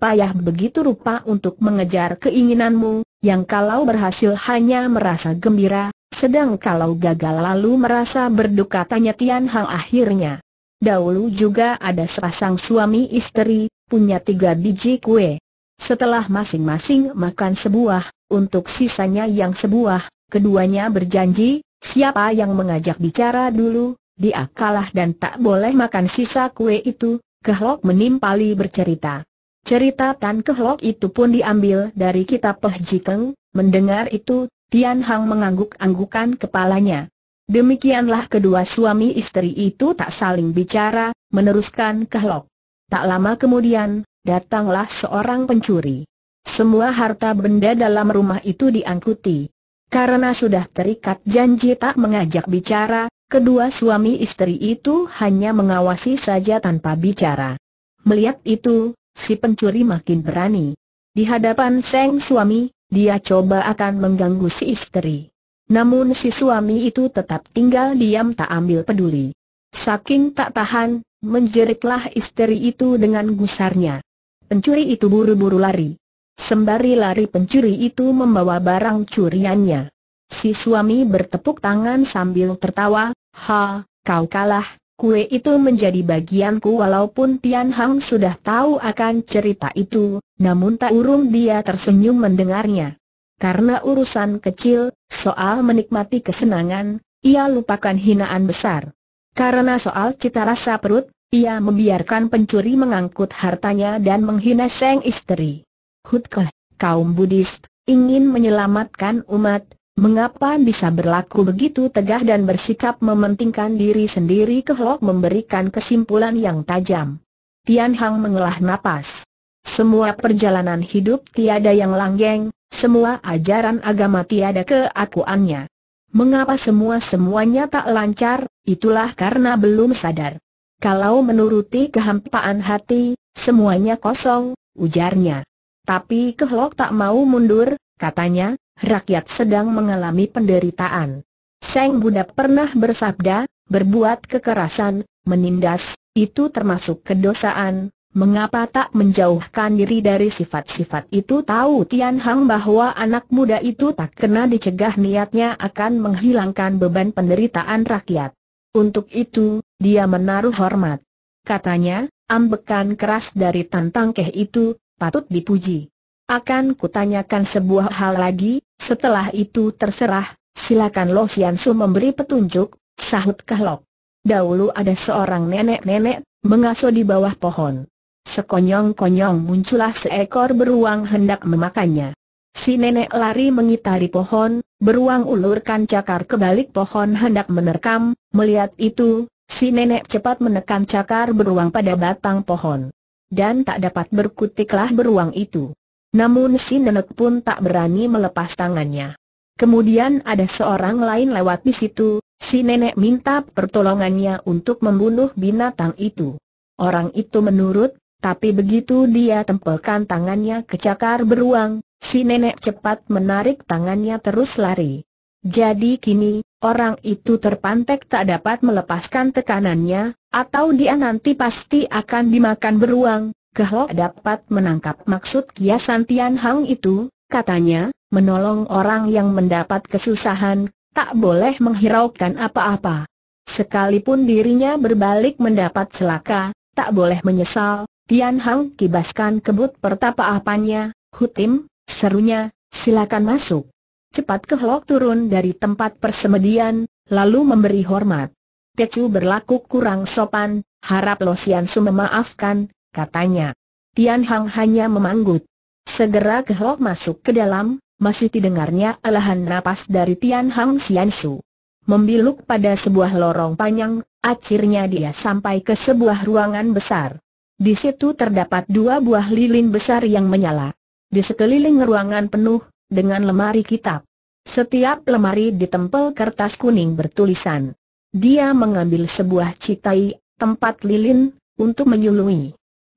Payah begitu rupa untuk mengejar keinginanmu, yang kalau berhasil hanya merasa gembira, sedang kalau gagal lalu merasa berduka tanya Tian Hang akhirnya. Dahulu juga ada sepasang suami istri, punya tiga biji kue. Setelah masing-masing makan sebuah, untuk sisanya yang sebuah, keduanya berjanji, siapa yang mengajak bicara dulu, dia kalah dan tak boleh makan sisa kue itu, Kehlok menimpali bercerita. Cerita Tan Kehlok itu pun diambil dari kitab Peh Jikeng, mendengar itu Tian Hang mengangguk-anggukan kepalanya. Demikianlah kedua suami istri itu tak saling bicara, meneruskan kehlok. Tak lama kemudian, datanglah seorang pencuri. Semua harta benda dalam rumah itu diangkuti. Karena sudah terikat janji tak mengajak bicara, kedua suami istri itu hanya mengawasi saja tanpa bicara. Melihat itu, si pencuri makin berani. Di hadapan Seng suami, dia coba akan mengganggu si istri. Namun si suami itu tetap tinggal diam tak ambil peduli. Saking tak tahan, menjeritlah istri itu dengan gusarnya. Pencuri itu buru-buru lari. Sembari lari pencuri itu membawa barang curiannya. Si suami bertepuk tangan sambil tertawa, ha, kau kalah, kue itu menjadi bagianku walaupun Tian Hang sudah tahu akan cerita itu, namun tak urung dia tersenyum mendengarnya. Karena urusan kecil, soal menikmati kesenangan, ia lupakan hinaan besar. Karena soal cita rasa perut, ia membiarkan pencuri mengangkut hartanya dan menghina sang istri. Hutkeh, kaum Buddhis, ingin menyelamatkan umat, Mengapa bisa berlaku begitu tegah dan bersikap mementingkan diri sendiri Kehlok memberikan kesimpulan yang tajam. Tian Hang mengelah napas. Semua perjalanan hidup tiada yang langgeng, semua ajaran agama tiada keakuannya. Mengapa semua-semuanya tak lancar, itulah karena belum sadar. Kalau menuruti kehampaan hati, semuanya kosong, ujarnya. Tapi Kehlok tak mau mundur, katanya, rakyat sedang mengalami penderitaan. Seng Buddha pernah bersabda, berbuat kekerasan, menindas, itu termasuk kedosaan, Mengapa tak menjauhkan diri dari sifat-sifat itu tahu Tian Hang bahwa anak muda itu tak kena dicegah niatnya akan menghilangkan beban penderitaan rakyat. Untuk itu, dia menaruh hormat. Katanya, ambekan keras dari tantang keh itu, patut dipuji. Akan kutanyakan sebuah hal lagi, setelah itu terserah, silakan Lo Sian Su memberi petunjuk, sahut Kahlok. Dahulu ada seorang nenek-nenek, mengasuh di bawah pohon. Sekonyong-konyong muncullah seekor beruang hendak memakannya. Si nenek lari mengitari pohon, beruang ulurkan cakar ke balik pohon hendak menerkam, melihat itu, si nenek cepat menekan cakar beruang pada batang pohon. Dan tak dapat berkutiklah beruang itu. Namun si nenek pun tak berani melepas tangannya. Kemudian ada seorang lain lewat di situ, si nenek minta pertolongannya untuk membunuh binatang itu. Orang itu menurut, tapi begitu dia tempelkan tangannya ke cakar beruang, si nenek cepat menarik tangannya terus lari. Jadi kini, orang itu terpantek tak dapat melepaskan tekanannya, atau dia nanti pasti akan dimakan beruang, apakah dapat menangkap maksud kiasan Tian Hang itu? Katanya, menolong orang yang mendapat kesusahan, tak boleh menghiraukan apa-apa. Sekalipun dirinya berbalik mendapat celaka, tak boleh menyesal, Tian Hang kibaskan kebut pertapaapannya, Hutim, serunya, silakan masuk. Cepat kehlok turun dari tempat persemedian, lalu memberi hormat. Tecu berlaku kurang sopan, harap Losian Su memaafkan, katanya. Tian Hang hanya memanggut. Segera kehlok masuk ke dalam, masih didengarnya alahan napas dari Tian Hang Xiansu. Membiluk pada sebuah lorong panjang, akhirnya dia sampai ke sebuah ruangan besar. Di situ terdapat dua buah lilin besar yang menyala. Di sekeliling ruangan penuh, dengan lemari kitab. Setiap lemari ditempel kertas kuning bertulisan. Dia mengambil sebuah citai, tempat lilin, untuk menyului.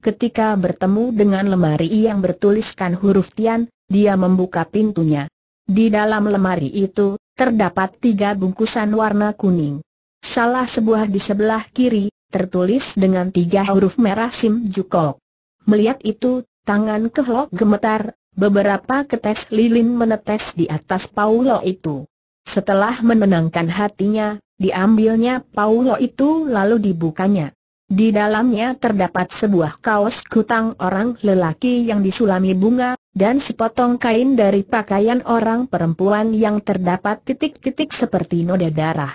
Ketika bertemu dengan lemari yang bertuliskan huruf Tian, dia membuka pintunya. Di dalam lemari itu, terdapat tiga bungkusan warna kuning. Salah sebuah di sebelah kiri, tertulis dengan tiga huruf merah Sim Jukok. Melihat itu, tangan kehlok gemetar, beberapa ketes lilin menetes di atas Paulo itu. Setelah menenangkan hatinya, diambilnya Paulo itu lalu dibukanya. Di dalamnya terdapat sebuah kaos kutang orang lelaki yang disulami bunga, dan sepotong kain dari pakaian orang perempuan yang terdapat titik-titik seperti noda darah.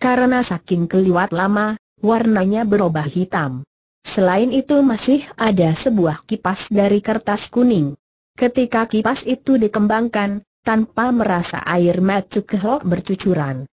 Karena saking keliwat lama, warnanya berubah hitam. Selain itu masih ada sebuah kipas dari kertas kuning. Ketika kipas itu dikembangkan, tanpa merasa air matuk kehok bercucuran.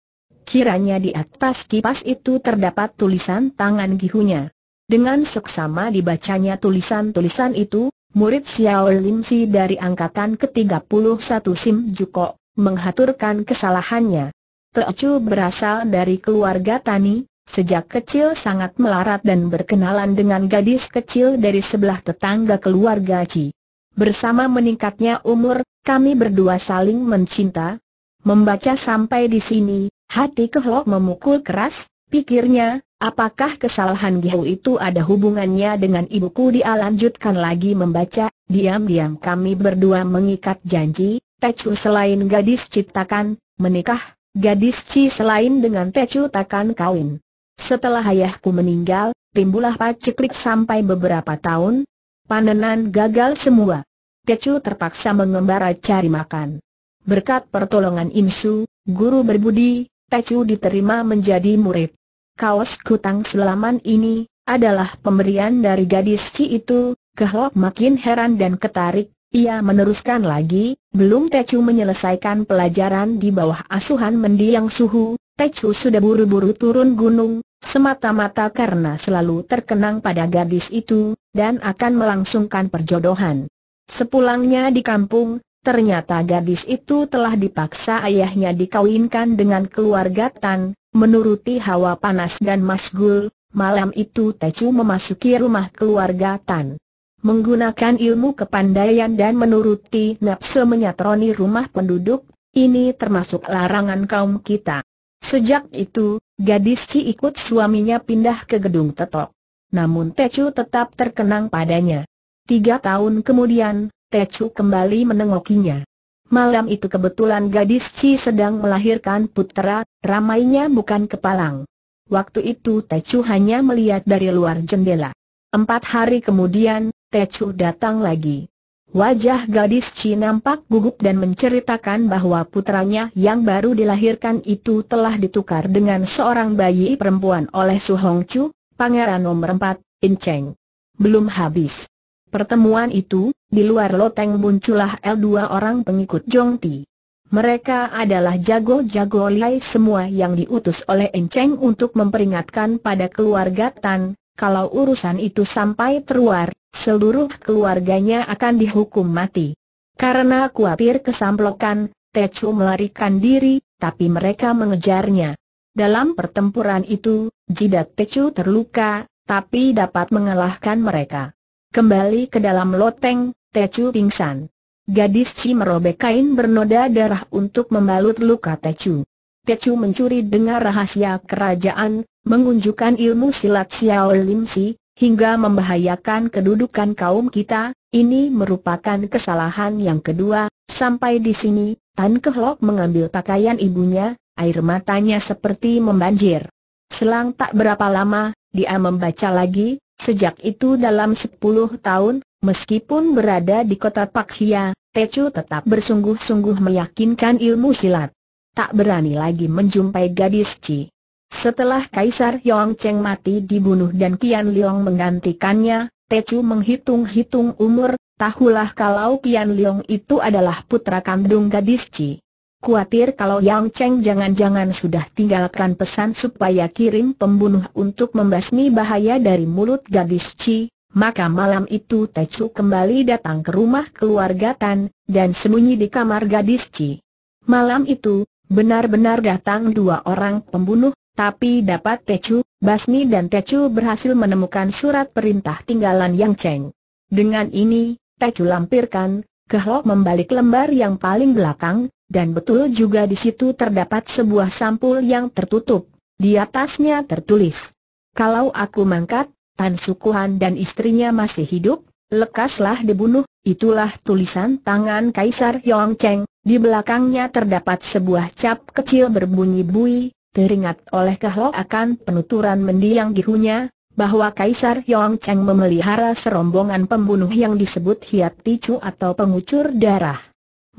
Kiranya di atas kipas itu terdapat tulisan tangan gihunya. Dengan seksama dibacanya tulisan-tulisan itu, murid Xiao Lim Si dari angkatan ke-31 Sim Juko, menghaturkan kesalahannya. Teocu berasal dari keluarga Tani, sejak kecil sangat melarat dan berkenalan dengan gadis kecil dari sebelah tetangga keluarga Ji. Bersama meningkatnya umur, kami berdua saling mencinta. Membaca sampai di sini, Hati Kehlok memukul keras, pikirnya, apakah kesalahan Gihu itu ada hubungannya dengan ibuku dia lanjutkan lagi membaca, diam-diam kami berdua mengikat janji, Tecu selain gadis ciptakan, menikah, gadis Ci selain dengan Tecu takkan kawin. Setelah ayahku meninggal, timbullah paceklik sampai beberapa tahun, panenan gagal semua. Tecu terpaksa mengembara cari makan. Berkat pertolongan Insu, guru berbudi, Tecu diterima menjadi murid. Kaos kutang selaman ini, adalah pemberian dari gadis Ci itu, Kehlok makin heran dan ketarik, ia meneruskan lagi, belum Tecu menyelesaikan pelajaran di bawah asuhan mendiang suhu, Tecu sudah buru-buru turun gunung, semata-mata karena selalu terkenang pada gadis itu, dan akan melangsungkan perjodohan. Sepulangnya di kampung, Ternyata gadis itu telah dipaksa ayahnya dikawinkan dengan keluarga Tan, menuruti hawa panas dan masgul, malam itu Tecu memasuki rumah keluarga Tan. Menggunakan ilmu kepandaian dan menuruti nafsu menyatroni rumah penduduk, ini termasuk larangan kaum kita. Sejak itu, gadis Ci ikut suaminya pindah ke gedung tetok. Namun Tecu tetap terkenang padanya. Tiga tahun kemudian, Tecu kembali menengokinya. Malam itu kebetulan gadis Ci sedang melahirkan putera, ramainya bukan kepalang. Waktu itu Tecu hanya melihat dari luar jendela. Empat hari kemudian, Tecu datang lagi. Wajah gadis Ci nampak gugup dan menceritakan bahwa putranya yang baru dilahirkan itu telah ditukar dengan seorang bayi perempuan oleh Su Hong Chu, pangeran nomor empat, In Cheng. Belum habis. Pertemuan itu, di luar loteng muncullah L dua orang pengikut Jong Jongti. Mereka adalah jago-jago liai semua yang diutus oleh Enceng untuk memperingatkan pada keluarga Tan, kalau urusan itu sampai terluar, seluruh keluarganya akan dihukum mati. Karena kuapir kesamplokan, Techu melarikan diri, tapi mereka mengejarnya. Dalam pertempuran itu, jidat Techu terluka, tapi dapat mengalahkan mereka. Kembali ke dalam loteng, Tecu pingsan. Gadis Ci merobek kain bernoda darah untuk membalut luka Tecu. Tecu mencuri dengar rahasia kerajaan, mengunjukkan ilmu silat Xiao Lim Si, hingga membahayakan kedudukan kaum kita, ini merupakan kesalahan yang kedua, sampai di sini, Tan Kehlok mengambil pakaian ibunya, air matanya seperti membanjir. Selang tak berapa lama, dia membaca lagi, sejak itu dalam 10 tahun, Meskipun berada di kota Paksia, Tecu tetap bersungguh-sungguh meyakinkan ilmu silat. Tak berani lagi menjumpai gadis Ci. Setelah Kaisar Yong Cheng mati dibunuh dan Qian Liong menggantikannya, Tecu menghitung-hitung umur, tahulah kalau Qian Liong itu adalah putra kandung gadis Ci. Kuatir kalau Yang Cheng jangan-jangan sudah tinggalkan pesan supaya kirim pembunuh untuk membasmi bahaya dari mulut gadis Ci, maka malam itu Tecu kembali datang ke rumah keluarga Tan, dan sembunyi di kamar gadis Ci. Malam itu, benar-benar datang dua orang pembunuh, tapi dapat Tecu, Basmi dan Tecu berhasil menemukan surat perintah tinggalan Yang Cheng. Dengan ini, Tecu lampirkan, Kehlok membalik lembar yang paling belakang, dan betul juga di situ terdapat sebuah sampul yang tertutup. Di atasnya tertulis, kalau aku mangkat, Tan Sukuhan dan istrinya masih hidup, lekaslah dibunuh, itulah tulisan tangan Kaisar Yong Cheng, di belakangnya terdapat sebuah cap kecil berbunyi bui, teringat oleh kehlo akan penuturan mendiang gihunya, bahwa Kaisar Yong Cheng memelihara serombongan pembunuh yang disebut hiat ticu atau pengucur darah.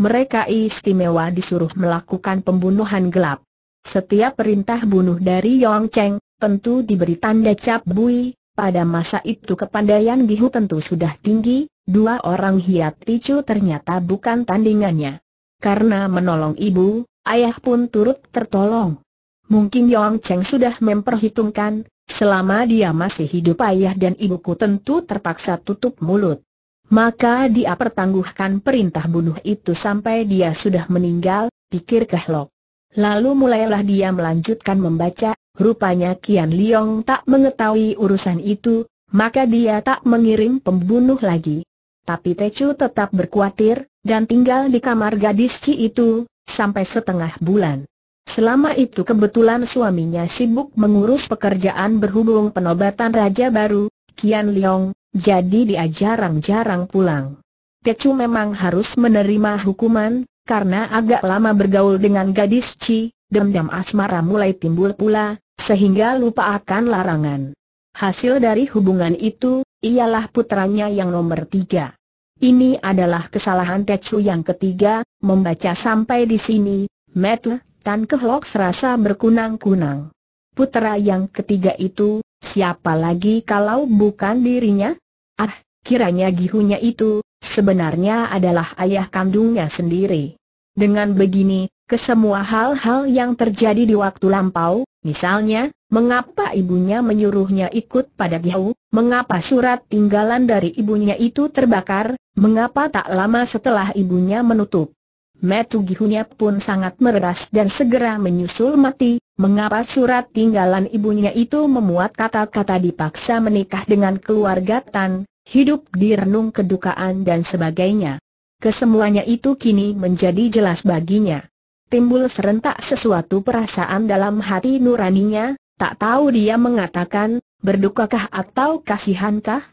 Mereka istimewa disuruh melakukan pembunuhan gelap. Setiap perintah bunuh dari Yong Cheng, tentu diberi tanda cap bui, pada masa itu kepandaian Gihu tentu sudah tinggi, dua orang hiat picu ternyata bukan tandingannya. Karena menolong ibu, ayah pun turut tertolong. Mungkin Yong Cheng sudah memperhitungkan, selama dia masih hidup ayah dan ibuku tentu terpaksa tutup mulut. Maka dia pertangguhkan perintah bunuh itu sampai dia sudah meninggal, pikir Kehlok. Lalu mulailah dia melanjutkan membaca, rupanya Kian Liong tak mengetahui urusan itu, maka dia tak mengirim pembunuh lagi. Tapi Techu tetap berkuatir, dan tinggal di kamar gadis Ci itu, sampai setengah bulan. Selama itu kebetulan suaminya sibuk mengurus pekerjaan berhubung penobatan Raja Baru, Kian Liong, jadi dia jarang-jarang pulang. Techu memang harus menerima hukuman, karena agak lama bergaul dengan gadis Ci, dendam asmara mulai timbul pula, sehingga lupa akan larangan. Hasil dari hubungan itu, ialah putranya yang nomor tiga. Ini adalah kesalahan Tecu yang ketiga, membaca sampai di sini, Metu, Tan Kehlok serasa berkunang-kunang. Putra yang ketiga itu, siapa lagi kalau bukan dirinya? Ah, kiranya gihunya itu, sebenarnya adalah ayah kandungnya sendiri. Dengan begini, kesemua hal-hal yang terjadi di waktu lampau, misalnya, mengapa ibunya menyuruhnya ikut pada Giau, mengapa surat tinggalan dari ibunya itu terbakar, mengapa tak lama setelah ibunya menutup. Metu Gihunya pun sangat meredas dan segera menyusul mati, mengapa surat tinggalan ibunya itu memuat kata-kata dipaksa menikah dengan keluarga Tan, hidup di renung kedukaan dan sebagainya. Kesemuanya itu kini menjadi jelas baginya. Timbul serentak sesuatu perasaan dalam hati nuraninya, tak tahu dia mengatakan, berdukakah atau kasihankah?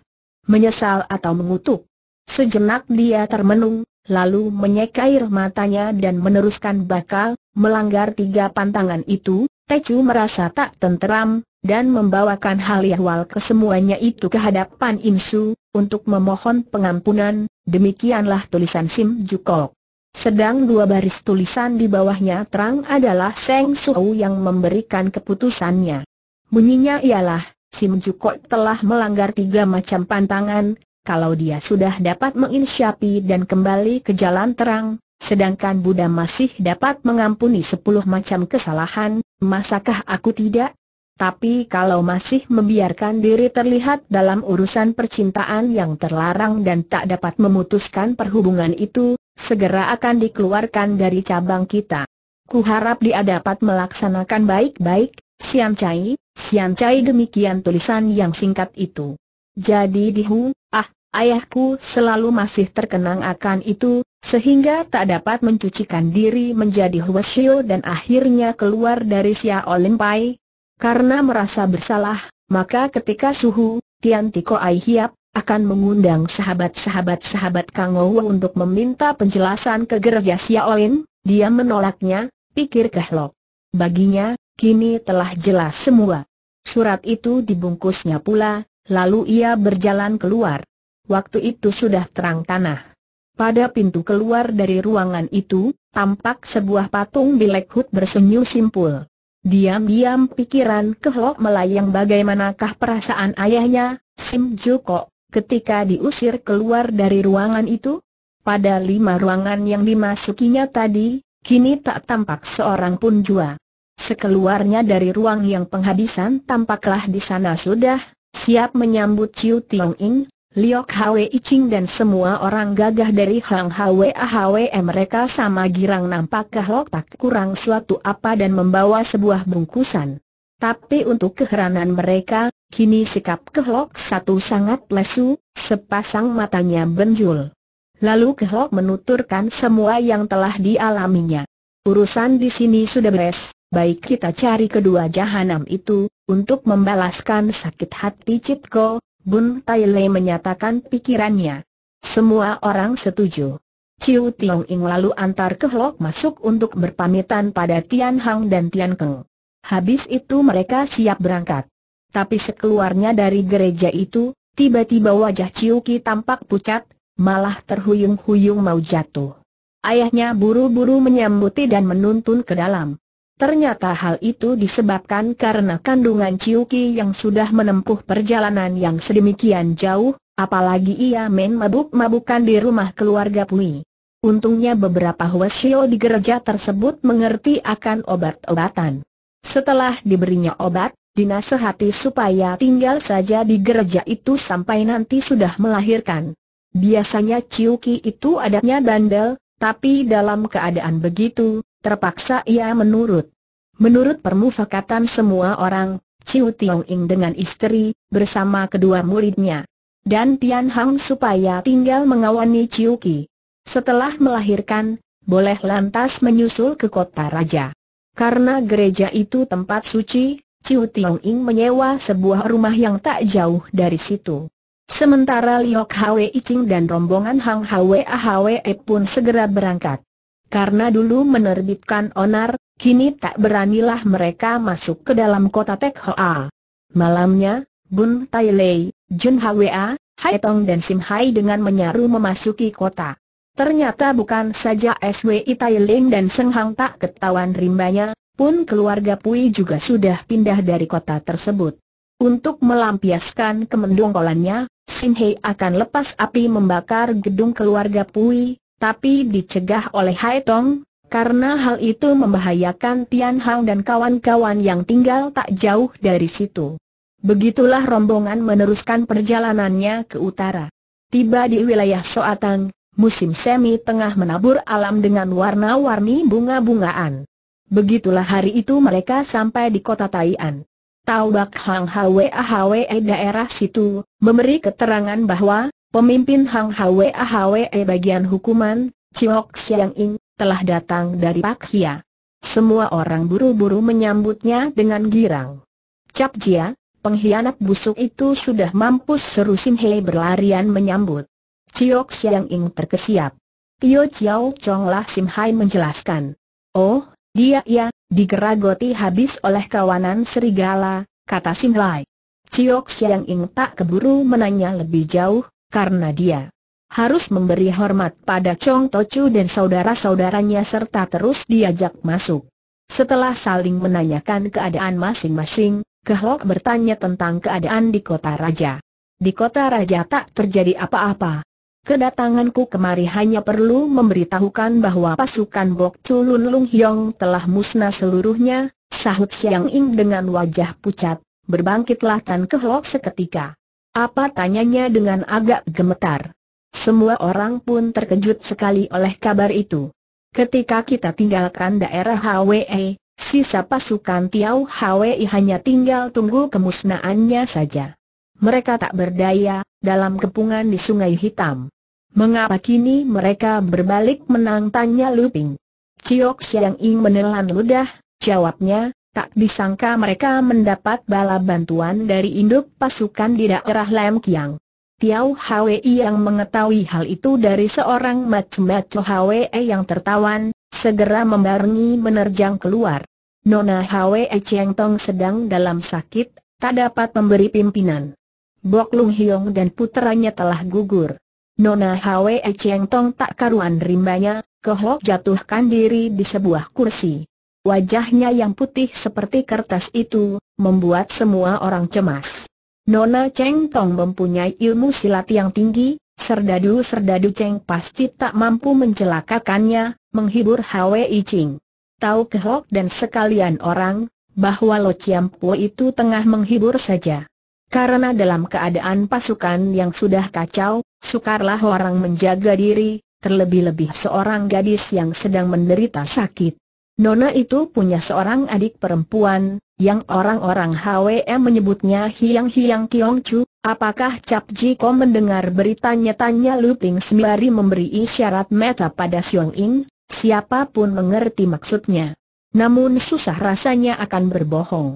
Menyesal atau mengutuk? Sejenak dia termenung, lalu menyekair matanya dan meneruskan bakal, melanggar tiga pantangan itu, Tecu merasa tak tenteram, dan membawakan hal yang ihwal kesemuanya itu ke hadapan Insu, untuk memohon pengampunan, demikianlah tulisan Sim Jukok. Sedang dua baris tulisan di bawahnya terang adalah Seng Suo yang memberikan keputusannya. Bunyinya ialah, Sim Jukok telah melanggar tiga macam pantangan, kalau dia sudah dapat menginsyapi dan kembali ke jalan terang, sedangkan Buddha masih dapat mengampuni sepuluh macam kesalahan, masakah aku tidak? Tapi kalau masih membiarkan diri terlihat dalam urusan percintaan yang terlarang dan tak dapat memutuskan perhubungan itu, segera akan dikeluarkan dari cabang kita. Kuharap dia dapat melaksanakan baik-baik, Sian Cai, Sian Cai demikian tulisan yang singkat itu. Jadi dihu, ah, ayahku selalu masih terkenang akan itu, sehingga tak dapat mencucikan diri menjadi Huasio dan akhirnya keluar dari Sia Olimpai, karena merasa bersalah, maka ketika suhu, Tian Tiko Ai Hiap, akan mengundang sahabat-sahabat-sahabat Kang Ou untuk meminta penjelasan ke Gereja Xiaolin, dia menolaknya, pikir Kehlok. Baginya, kini telah jelas semua. Surat itu dibungkusnya pula, lalu ia berjalan keluar. Waktu itu sudah terang tanah. Pada pintu keluar dari ruangan itu, tampak sebuah patung Bilek Hut bersenyum simpul. Diam-diam pikiran kehlok melayang bagaimanakah perasaan ayahnya, Sim Joko, ketika diusir keluar dari ruangan itu? Pada lima ruangan yang dimasukinya tadi, kini tak tampak seorang pun jua. Sekeluarnya dari ruang yang penghabisan tampaklah di sana sudah, siap menyambut Ciu Tiong Ing, Liok Hwe Iching dan semua orang gagah dari Hang Hwe Hwe mereka sama girang nampak nampakkah tak kurang suatu apa dan membawa sebuah bungkusan. Tapi untuk keheranan mereka, kini sikap Kehlok satu sangat lesu, sepasang matanya benjul. Lalu Kehlok menuturkan semua yang telah dialaminya. Urusan di sini sudah beres, baik kita cari kedua jahanam itu, untuk membalaskan sakit hati Citko, Bun Tai Lei menyatakan pikirannya. Semua orang setuju. Ciu Tiong Ing lalu antar ke Lok masuk untuk berpamitan pada Tian Hang dan Tian Keng. Habis itu mereka siap berangkat. Tapi sekeluarnya dari gereja itu, tiba-tiba wajah Ciu Ki tampak pucat, malah terhuyung-huyung mau jatuh. Ayahnya buru-buru menyambuti dan menuntun ke dalam. Ternyata hal itu disebabkan karena kandungan Ciuki yang sudah menempuh perjalanan yang sedemikian jauh, apalagi ia main mabuk-mabukan di rumah keluarga Pui. Untungnya beberapa Huesio di gereja tersebut mengerti akan obat-obatan. Setelah diberinya obat, dinasehati supaya tinggal saja di gereja itu sampai nanti sudah melahirkan. Biasanya Ciuki itu adatnya bandel, tapi dalam keadaan begitu, Terpaksa ia menurut. Menurut permufakatan semua orang, Chiu Tiong Ing dengan istri, bersama kedua muridnya. Dan Tian Hang supaya tinggal mengawani Chiu Ki. Setelah melahirkan, boleh lantas menyusul ke kota raja. Karena gereja itu tempat suci, Chiu Tiong Ing menyewa sebuah rumah yang tak jauh dari situ. Sementara Liok Hwe Icing dan rombongan Hang Hwe Ahwe pun segera berangkat. Karena dulu menerbitkan onar, kini tak beranilah mereka masuk ke dalam kota Tek Hoa. Malamnya, Bun Tai Lei, Jun Hwa, Hai Tong dan Sim Hai dengan menyaru memasuki kota. Ternyata bukan saja SWI Tai Ling dan Seng Hang tak ketahuan rimbanya, pun keluarga Pui juga sudah pindah dari kota tersebut. Untuk melampiaskan kemendungkolannya, Sim Hei akan lepas api membakar gedung keluarga Pui, tapi dicegah oleh Hai Tong, karena hal itu membahayakan Tian Hang dan kawan-kawan yang tinggal tak jauh dari situ. Begitulah rombongan meneruskan perjalanannya ke utara. Tiba di wilayah Soatang, musim semi tengah menabur alam dengan warna-warni bunga-bungaan. Begitulah hari itu mereka sampai di kota Taian. Taubak Hang Hwe Hwe daerah situ, memberi keterangan bahwa Pemimpin Hang Hwe Hwe eh, bagian hukuman, Chiok Siang Ing, telah datang dari Pak Hia. Semua orang buru-buru menyambutnya dengan girang. Cap Jia, pengkhianat busuk itu sudah mampus seru Sim Hei berlarian menyambut. Chiok Siang Ing terkesiap. Tio Chiao Chong lah Sim Hai menjelaskan. Oh, dia ya, digeragoti habis oleh kawanan serigala, kata Sim Hai. Chiok Siang Ing tak keburu menanya lebih jauh, karena dia harus memberi hormat pada Chong Tochu dan saudara-saudaranya serta terus diajak masuk. Setelah saling menanyakan keadaan masing-masing, Kehlok bertanya tentang keadaan di kota raja. Di kota raja tak terjadi apa-apa. Kedatanganku kemari hanya perlu memberitahukan bahwa pasukan Bok Chulun Lung Hyong telah musnah seluruhnya, sahut Siang Ing dengan wajah pucat, berbangkitlah Tan Kehlok seketika. Apa tanyanya dengan agak gemetar. Semua orang pun terkejut sekali oleh kabar itu. Ketika kita tinggalkan daerah HWE, sisa pasukan Tiau HWI hanya tinggal tunggu kemusnahannya saja. Mereka tak berdaya, dalam kepungan di Sungai Hitam. Mengapa kini mereka berbalik menang tanya Luping? Ciok Siang Ing menelan ludah, jawabnya, tak disangka mereka mendapat bala bantuan dari induk pasukan di daerah Lam Kiang. Tiao Hwe yang mengetahui hal itu dari seorang macu-macu Hwe yang tertawan, segera membarengi menerjang keluar. Nona Hwe Cheng Tong sedang dalam sakit, tak dapat memberi pimpinan. Bok Lung Hiong dan puteranya telah gugur. Nona Hwe Cheng Tong tak karuan rimbanya, kehok jatuhkan diri di sebuah kursi. Wajahnya yang putih seperti kertas itu, membuat semua orang cemas. Nona Cheng Tong mempunyai ilmu silat yang tinggi, serdadu-serdadu Cheng pasti tak mampu mencelakakannya, menghibur I Ching. Tahu kehok dan sekalian orang, bahwa Lo Chiam Po itu tengah menghibur saja. Karena dalam keadaan pasukan yang sudah kacau, sukarlah orang menjaga diri, terlebih-lebih seorang gadis yang sedang menderita sakit. Nona itu punya seorang adik perempuan, yang orang-orang HWM menyebutnya Hiang-Hiang Kiong Chu. Apakah Cap Ji Ko mendengar beritanya-tanya Lu sembari memberi isyarat meta pada Xiong In? Siapapun mengerti maksudnya. Namun susah rasanya akan berbohong.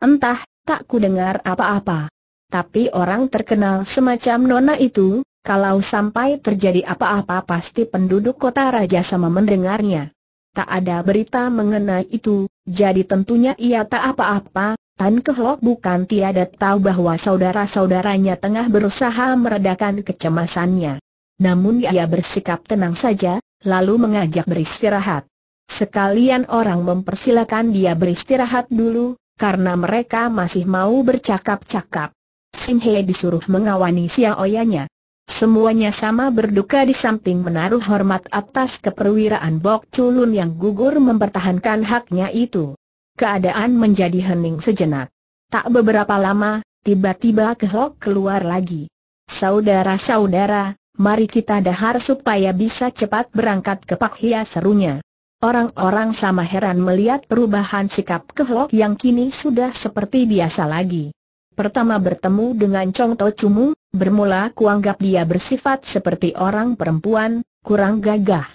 Entah, tak ku dengar apa-apa. Tapi orang terkenal semacam Nona itu, kalau sampai terjadi apa-apa pasti penduduk kota raja sama mendengarnya tak ada berita mengenai itu, jadi tentunya ia tak apa-apa. Tan Kehlok bukan tiada tahu bahwa saudara-saudaranya tengah berusaha meredakan kecemasannya. Namun ia bersikap tenang saja, lalu mengajak beristirahat. Sekalian orang mempersilakan dia beristirahat dulu, karena mereka masih mau bercakap-cakap. Sim Hei disuruh mengawani siaoyanya. Semuanya sama berduka di samping menaruh hormat atas keperwiraan Bok Culun yang gugur mempertahankan haknya itu. Keadaan menjadi hening sejenak. Tak beberapa lama, tiba-tiba kehok keluar lagi. Saudara-saudara, mari kita dahar supaya bisa cepat berangkat ke Pak Pakhia serunya. Orang-orang sama heran melihat perubahan sikap kehok yang kini sudah seperti biasa lagi pertama bertemu dengan Chong To Chumu, bermula kuanggap dia bersifat seperti orang perempuan, kurang gagah.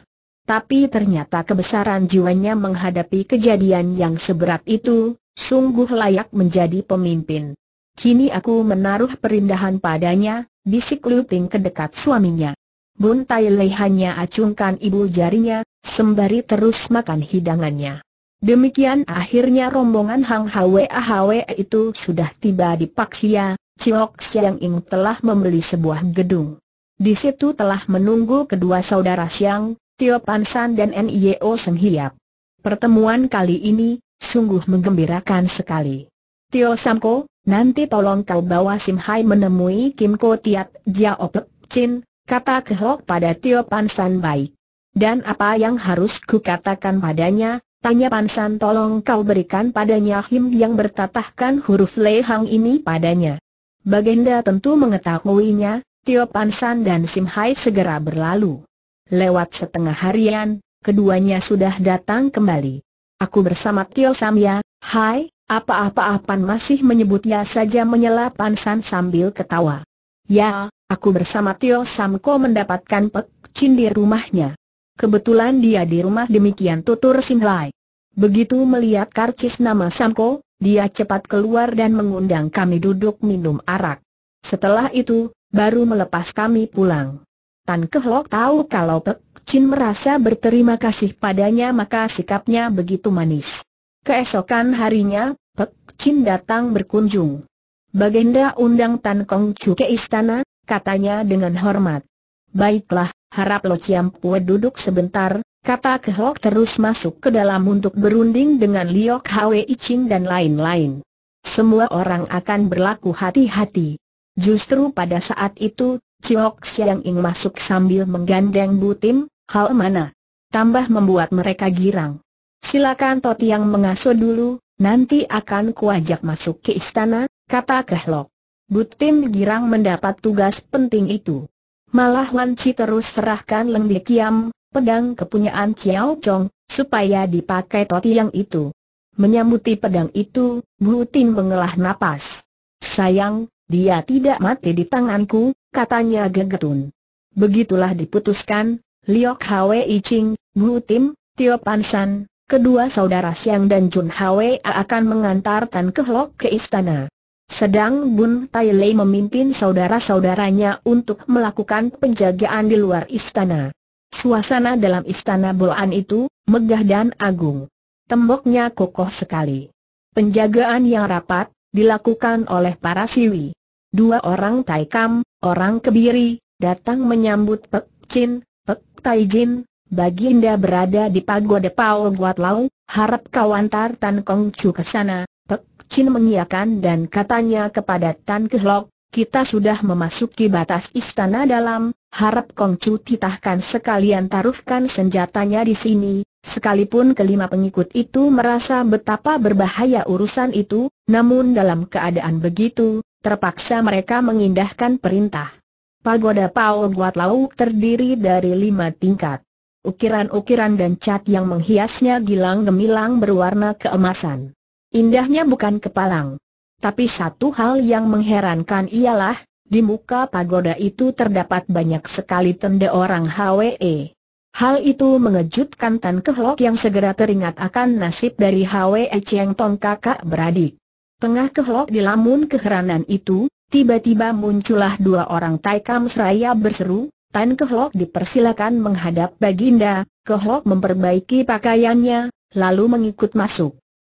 Tapi ternyata kebesaran jiwanya menghadapi kejadian yang seberat itu, sungguh layak menjadi pemimpin. Kini aku menaruh perindahan padanya, bisik Liu ke dekat suaminya. Bun Tai Lei hanya acungkan ibu jarinya, sembari terus makan hidangannya. Demikian akhirnya rombongan Hang Hwe Hwe itu sudah tiba di Paksia, Ciok Siang Ing telah membeli sebuah gedung. Di situ telah menunggu kedua saudara Siang, Tio Pan San dan Nio Seng Hiap. Pertemuan kali ini, sungguh menggembirakan sekali. Tio Samko, nanti tolong kau bawa Sim Hai menemui Kim Ko Tiat Jiao Pek Chin, kata Kehok pada Tio Pan San baik. Dan apa yang harus kukatakan padanya, Tanya Pansan tolong kau berikan padanya him yang bertatahkan huruf lehang ini padanya. Bagenda tentu mengetahuinya, Tio Pansan dan Sim Hai segera berlalu. Lewat setengah harian, keduanya sudah datang kembali. Aku bersama Tio Samya, Hai, apa-apa Apan masih menyebutnya saja menyela Pansan sambil ketawa. Ya, aku bersama Tio Samko mendapatkan pek cindir rumahnya. Kebetulan dia di rumah demikian tutur Hai. Begitu melihat karcis nama Samko, dia cepat keluar dan mengundang kami duduk minum arak. Setelah itu, baru melepas kami pulang. Tan Kehlok tahu kalau Pek Chin merasa berterima kasih padanya maka sikapnya begitu manis. Keesokan harinya, Pek Chin datang berkunjung. Bagenda undang Tan Kong Chu ke istana, katanya dengan hormat. Baiklah, harap Lo Chiam Pue duduk sebentar, Kata Kehok terus masuk ke dalam untuk berunding dengan Liok Hwe Ichin dan lain-lain. Semua orang akan berlaku hati-hati. Justru pada saat itu, Chiok Siang Ing masuk sambil menggandeng Butim, hal mana? Tambah membuat mereka girang. Silakan Tot yang mengasuh dulu, nanti akan kuajak masuk ke istana, kata Kehlok. Butim girang mendapat tugas penting itu. Malah Wan Chi terus serahkan Leng Kiam, pedang kepunyaan Xiao Chong, supaya dipakai toti yang itu. Menyambuti pedang itu, Bu Tin mengelah napas. Sayang, dia tidak mati di tanganku, katanya gegetun. Begitulah diputuskan, Liok Hwe Iching, Bu Tim, Tio San, kedua saudara Siang dan Jun Hwe akan mengantarkan Kehlok ke istana. Sedang Bun Tai Lei memimpin saudara-saudaranya untuk melakukan penjagaan di luar istana. Suasana dalam istana Boan itu, megah dan agung. Temboknya kokoh sekali. Penjagaan yang rapat, dilakukan oleh para siwi. Dua orang Taikam, orang kebiri, datang menyambut Pek Chin, Pek Taijin, Baginda berada di pagoda Pao Guat Lau, harap kau antar Tan Kong Chu ke sana. Pek Chin mengiyakan dan katanya kepada Tan Kehlok, kita sudah memasuki batas istana dalam, harap Kong Chu titahkan sekalian taruhkan senjatanya di sini, sekalipun kelima pengikut itu merasa betapa berbahaya urusan itu, namun dalam keadaan begitu, terpaksa mereka mengindahkan perintah. Pagoda Pao Guat Lauk terdiri dari lima tingkat. Ukiran-ukiran dan cat yang menghiasnya gilang gemilang berwarna keemasan. Indahnya bukan kepalang. Tapi satu hal yang mengherankan ialah, di muka pagoda itu terdapat banyak sekali tenda orang HWE. Hal itu mengejutkan Tan Kehlok yang segera teringat akan nasib dari HWE Cheng Tong kakak beradik. Tengah Kehlok dilamun keheranan itu, tiba-tiba muncullah dua orang Taikam Seraya berseru, Tan Kehlok dipersilakan menghadap Baginda, Kehlok memperbaiki pakaiannya, lalu mengikut masuk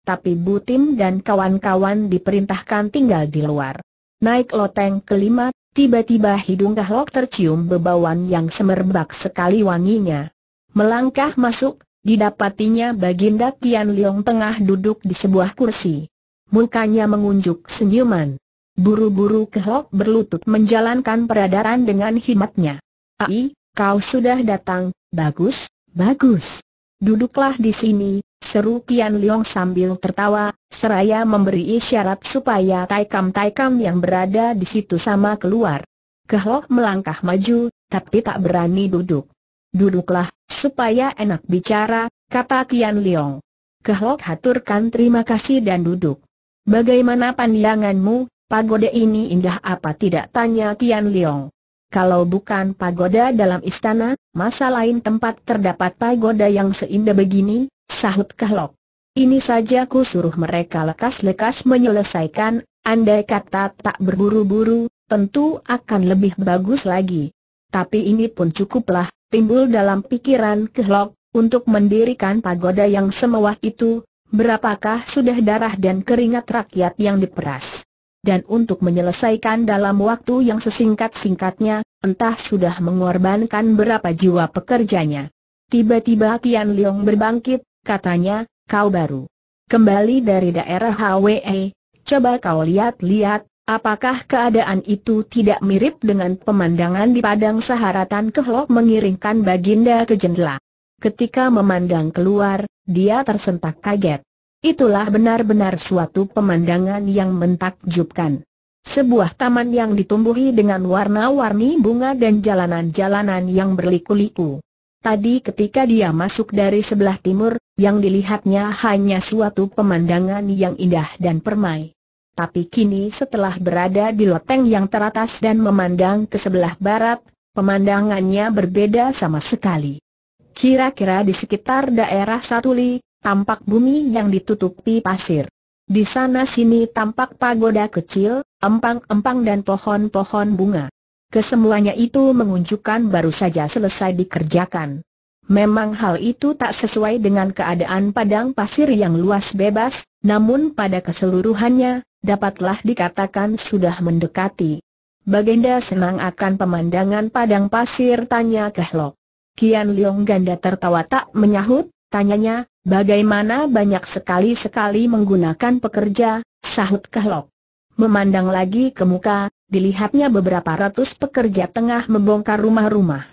tapi Butim dan kawan-kawan diperintahkan tinggal di luar. Naik loteng kelima, tiba-tiba hidung Kahlok tercium bebawan yang semerbak sekali wanginya. Melangkah masuk, didapatinya Baginda Tian Liong tengah duduk di sebuah kursi. Mukanya mengunjuk senyuman. Buru-buru Kehlok berlutut menjalankan peradaran dengan hikmatnya. Ai, kau sudah datang, bagus, bagus. Duduklah di sini, seru Kian Liong sambil tertawa, seraya memberi isyarat supaya taikam-taikam yang berada di situ sama keluar. Kehlok melangkah maju, tapi tak berani duduk. Duduklah, supaya enak bicara, kata Kian Leong. Kehlok haturkan terima kasih dan duduk. Bagaimana pandanganmu, pagode ini indah apa tidak tanya Kian Liong. Kalau bukan pagoda dalam istana, masa lain tempat terdapat pagoda yang seindah begini, sahut Kahlok. Ini saja ku suruh mereka lekas-lekas menyelesaikan, andai kata tak berburu-buru, tentu akan lebih bagus lagi. Tapi ini pun cukuplah, timbul dalam pikiran Kehlok, untuk mendirikan pagoda yang semewah itu, berapakah sudah darah dan keringat rakyat yang diperas dan untuk menyelesaikan dalam waktu yang sesingkat-singkatnya, entah sudah mengorbankan berapa jiwa pekerjanya. Tiba-tiba Tian Leong berbangkit, katanya, kau baru kembali dari daerah HWE, coba kau lihat-lihat, apakah keadaan itu tidak mirip dengan pemandangan di padang saharatan kehlok mengiringkan baginda ke jendela. Ketika memandang keluar, dia tersentak kaget. Itulah benar-benar suatu pemandangan yang mentakjubkan. Sebuah taman yang ditumbuhi dengan warna-warni bunga dan jalanan-jalanan yang berliku-liku. Tadi ketika dia masuk dari sebelah timur, yang dilihatnya hanya suatu pemandangan yang indah dan permai. Tapi kini setelah berada di loteng yang teratas dan memandang ke sebelah barat, pemandangannya berbeda sama sekali. Kira-kira di sekitar daerah Satuli, tampak bumi yang ditutupi pasir. Di sana sini tampak pagoda kecil, empang-empang dan pohon-pohon bunga. Kesemuanya itu mengunjukkan baru saja selesai dikerjakan. Memang hal itu tak sesuai dengan keadaan padang pasir yang luas bebas, namun pada keseluruhannya, dapatlah dikatakan sudah mendekati. Baginda senang akan pemandangan padang pasir tanya Kehlok. Kian Liong Ganda tertawa tak menyahut, Tanyanya, bagaimana banyak sekali-sekali menggunakan pekerja, sahut Kehlok. Memandang lagi ke muka, dilihatnya beberapa ratus pekerja tengah membongkar rumah-rumah.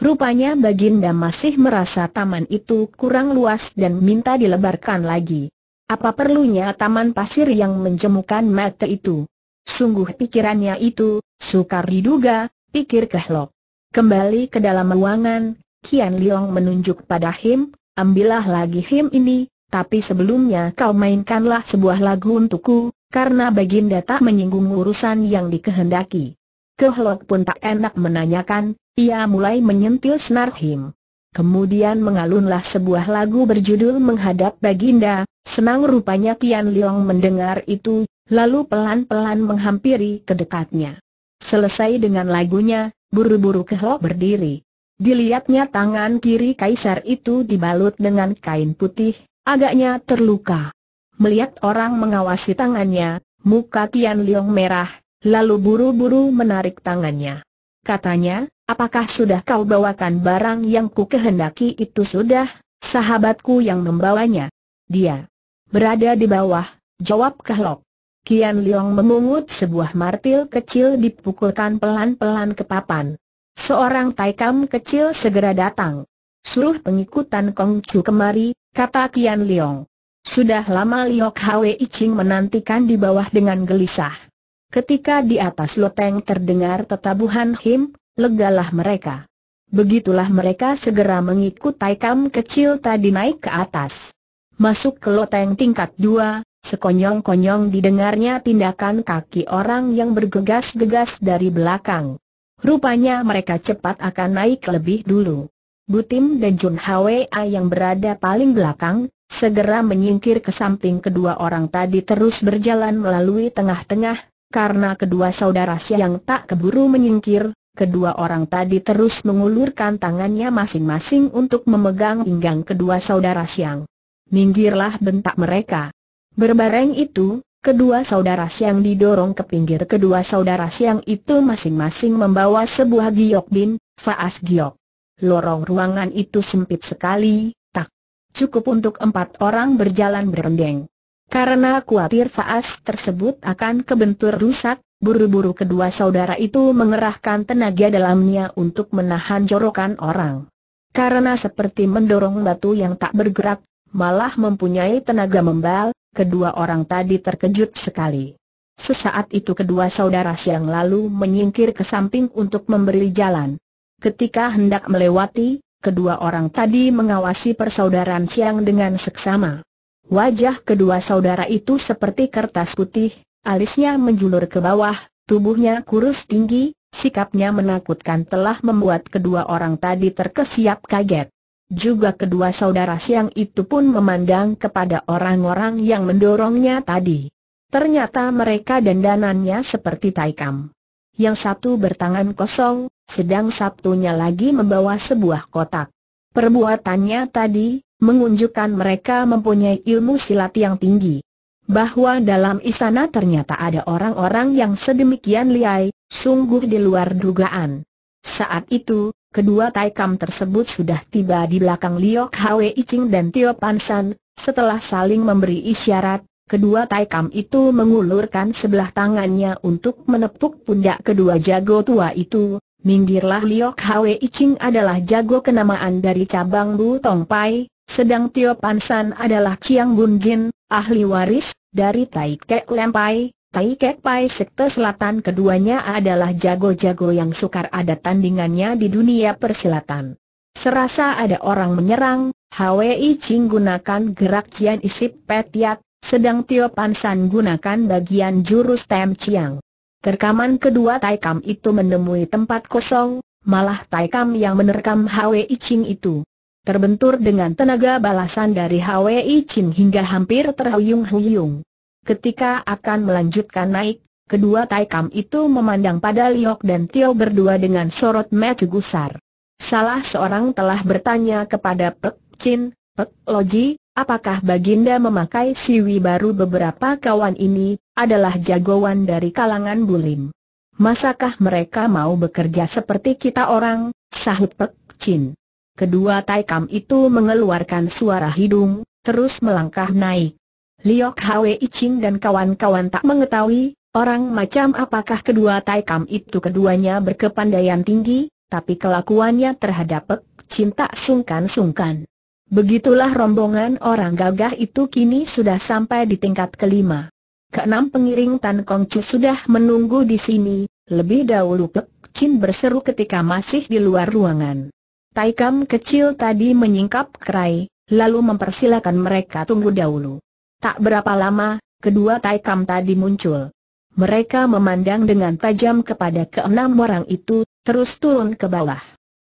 Rupanya Baginda masih merasa taman itu kurang luas dan minta dilebarkan lagi. Apa perlunya taman pasir yang menjemukan mata itu? Sungguh pikirannya itu, sukar diduga, pikir Kehlok. Kembali ke dalam ruangan, Kian Liong menunjuk pada Him, ambillah lagi him ini, tapi sebelumnya kau mainkanlah sebuah lagu untukku, karena Baginda tak menyinggung urusan yang dikehendaki. Kehlok pun tak enak menanyakan, ia mulai menyentil senar him. Kemudian mengalunlah sebuah lagu berjudul Menghadap Baginda, senang rupanya Tian Leong mendengar itu, lalu pelan-pelan menghampiri kedekatnya. Selesai dengan lagunya, buru-buru Kehlok berdiri. Dilihatnya tangan kiri kaisar itu dibalut dengan kain putih, agaknya terluka. Melihat orang mengawasi tangannya, muka Tian Liong merah, lalu buru-buru menarik tangannya. Katanya, apakah sudah kau bawakan barang yang ku kehendaki itu sudah, sahabatku yang membawanya? Dia berada di bawah, jawab Kahlok. Kian Liong memungut sebuah martil kecil dipukulkan pelan-pelan ke papan. Seorang taikam kecil segera datang. Suruh pengikutan Kong Chu kemari, kata Kian Liong. Sudah lama Liok Hwe Iching menantikan di bawah dengan gelisah. Ketika di atas loteng terdengar tetabuhan him, legalah mereka. Begitulah mereka segera mengikut taikam kecil tadi naik ke atas. Masuk ke loteng tingkat dua, sekonyong-konyong didengarnya tindakan kaki orang yang bergegas-gegas dari belakang. Rupanya mereka cepat akan naik lebih dulu. Butim dan Jun Hwa yang berada paling belakang, segera menyingkir ke samping kedua orang tadi terus berjalan melalui tengah-tengah, karena kedua saudara yang tak keburu menyingkir, kedua orang tadi terus mengulurkan tangannya masing-masing untuk memegang pinggang kedua saudara Siang. Minggirlah bentak mereka. Berbareng itu, Kedua saudara Siang didorong ke pinggir kedua saudara Siang itu masing-masing membawa sebuah giok bin, faas giok. Lorong ruangan itu sempit sekali, tak cukup untuk empat orang berjalan berendeng. Karena khawatir faas tersebut akan kebentur rusak, buru-buru kedua saudara itu mengerahkan tenaga dalamnya untuk menahan jorokan orang. Karena seperti mendorong batu yang tak bergerak, malah mempunyai tenaga membal, kedua orang tadi terkejut sekali. Sesaat itu kedua saudara siang lalu menyingkir ke samping untuk memberi jalan. Ketika hendak melewati, kedua orang tadi mengawasi persaudaraan siang dengan seksama. Wajah kedua saudara itu seperti kertas putih, alisnya menjulur ke bawah, tubuhnya kurus tinggi, sikapnya menakutkan telah membuat kedua orang tadi terkesiap kaget. Juga kedua saudara siang itu pun memandang kepada orang-orang yang mendorongnya tadi. Ternyata mereka dandanannya seperti taikam. Yang satu bertangan kosong, sedang satunya lagi membawa sebuah kotak. Perbuatannya tadi, mengunjukkan mereka mempunyai ilmu silat yang tinggi. Bahwa dalam istana ternyata ada orang-orang yang sedemikian liai, sungguh di luar dugaan. Saat itu, Kedua Taikam tersebut sudah tiba di belakang Liok Hwe Iching dan Tio San. setelah saling memberi isyarat, kedua Taikam itu mengulurkan sebelah tangannya untuk menepuk pundak kedua jago tua itu, minggirlah Liok Hwe Iching adalah jago kenamaan dari cabang Bu Tong Pai, sedang Tio San adalah Chiang Bun Jin, ahli waris, dari Tai Kek Lempai, Tai Kek Pai Sekte Selatan keduanya adalah jago-jago yang sukar ada tandingannya di dunia persilatan. Serasa ada orang menyerang, HWI Ching gunakan gerak Cian Isip Petiat, sedang Tio Pan San gunakan bagian jurus Tem Chiang. Terkaman kedua Tai Kam itu menemui tempat kosong, malah Tai Kam yang menerkam HWI Ching itu. Terbentur dengan tenaga balasan dari HWI Ching hingga hampir terhuyung-huyung. Ketika akan melanjutkan naik, kedua Taikam itu memandang pada Liok dan Tio berdua dengan sorot mata gusar. Salah seorang telah bertanya kepada Pek Chin, Pek Loji, apakah Baginda memakai siwi baru beberapa kawan ini adalah jagoan dari kalangan Bulim? Masakah mereka mau bekerja seperti kita orang? Sahut Pek Chin. Kedua Taikam itu mengeluarkan suara hidung, terus melangkah naik. Liok Hwe Ichin dan kawan-kawan tak mengetahui, orang macam apakah kedua Taikam itu keduanya berkepandaian tinggi, tapi kelakuannya terhadap Pek tak sungkan-sungkan. Begitulah rombongan orang gagah itu kini sudah sampai di tingkat kelima. Keenam pengiring Tan Kong Chu sudah menunggu di sini, lebih dahulu Pek Chin berseru ketika masih di luar ruangan. Taikam kecil tadi menyingkap kerai, lalu mempersilakan mereka tunggu dahulu. Tak berapa lama, kedua Taikam tadi muncul. Mereka memandang dengan tajam kepada keenam orang itu, terus turun ke bawah.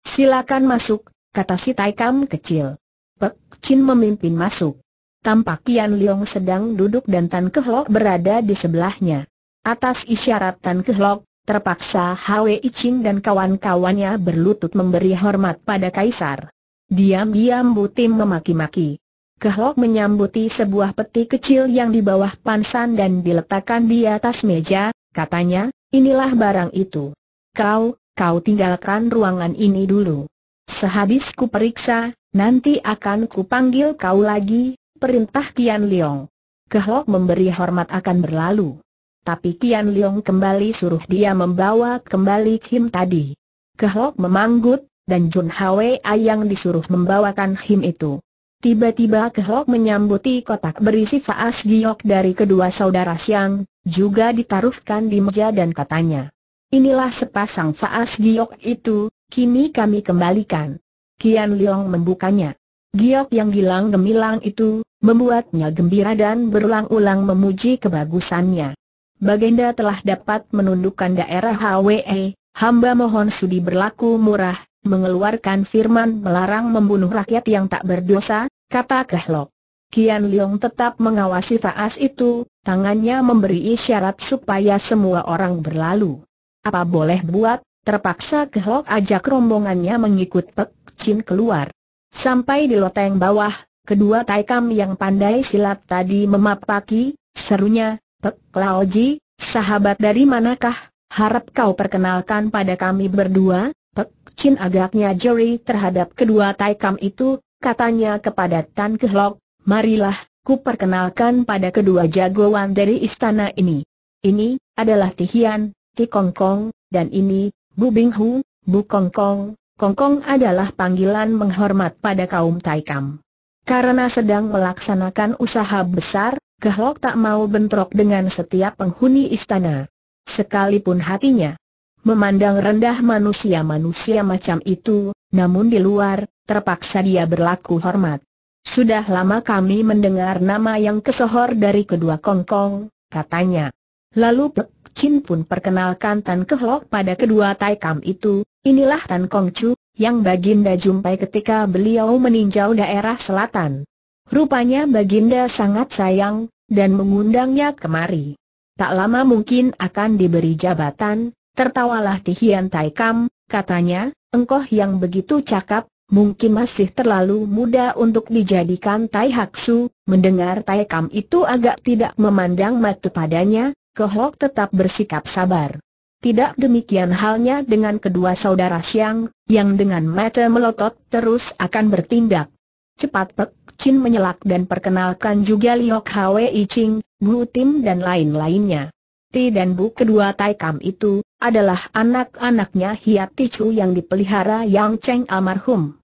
Silakan masuk, kata si Taikam kecil. Pek Chin memimpin masuk. Tampak Kian Leong sedang duduk dan Tan Kehlok berada di sebelahnya. Atas isyarat Tan Kehlok, terpaksa I Ching dan kawan-kawannya berlutut memberi hormat pada Kaisar. Diam-diam Butim memaki-maki. Kehlok menyambuti sebuah peti kecil yang di bawah pansan dan diletakkan di atas meja, katanya, inilah barang itu. Kau, kau tinggalkan ruangan ini dulu. Sehabis ku periksa, nanti akan ku panggil kau lagi, perintah Kian Leong. Kehlok memberi hormat akan berlalu. Tapi Kian Leong kembali suruh dia membawa kembali Kim tadi. Kehlok memanggut, dan Jun Hwa yang disuruh membawakan Kim itu. Tiba-tiba Kehok menyambuti kotak berisi faas giok dari kedua saudara Siang, juga ditaruhkan di meja dan katanya. Inilah sepasang faas giok itu, kini kami kembalikan. Kian Leong membukanya. Giok yang gilang gemilang itu, membuatnya gembira dan berulang-ulang memuji kebagusannya. Baginda telah dapat menundukkan daerah HWE, hamba mohon sudi berlaku murah, mengeluarkan firman melarang membunuh rakyat yang tak berdosa, kata Kehlok. Kian Leong tetap mengawasi Faas itu, tangannya memberi isyarat supaya semua orang berlalu. Apa boleh buat, terpaksa Kehlok ajak rombongannya mengikut Pek Chin keluar. Sampai di loteng bawah, kedua taikam yang pandai silat tadi memapaki, serunya, Pek Laoji, sahabat dari manakah? Harap kau perkenalkan pada kami berdua, Pek Chin agaknya jeri terhadap kedua taikam itu, katanya kepada Tan Kehlok, marilah, ku perkenalkan pada kedua jagoan dari istana ini. Ini, adalah Tihian, Ti Kong Kong, dan ini, Bu Bing Hu, Bu Kong Kong. Kong Kong adalah panggilan menghormat pada kaum Taikam. Karena sedang melaksanakan usaha besar, Kehlok tak mau bentrok dengan setiap penghuni istana. Sekalipun hatinya memandang rendah manusia-manusia macam itu, namun di luar, terpaksa dia berlaku hormat. Sudah lama kami mendengar nama yang kesohor dari kedua kongkong, katanya. Lalu Pek Chin pun perkenalkan Tan Kehlok pada kedua taikam itu, inilah Tan Kong Chu, yang Baginda jumpai ketika beliau meninjau daerah selatan. Rupanya Baginda sangat sayang, dan mengundangnya kemari. Tak lama mungkin akan diberi jabatan, tertawalah Tihian Taikam, katanya, engkau yang begitu cakap, mungkin masih terlalu muda untuk dijadikan Tai Haksu, mendengar Tai Kam itu agak tidak memandang mata padanya, Kehok tetap bersikap sabar. Tidak demikian halnya dengan kedua saudara Siang, yang dengan mata melotot terus akan bertindak. Cepat Pek Chin menyelak dan perkenalkan juga Liok I Ching, Bu Tim dan lain-lainnya. Ti dan Bu kedua Tai Kam itu, adalah anak-anaknya Hiat Chu yang dipelihara Yang Cheng almarhum.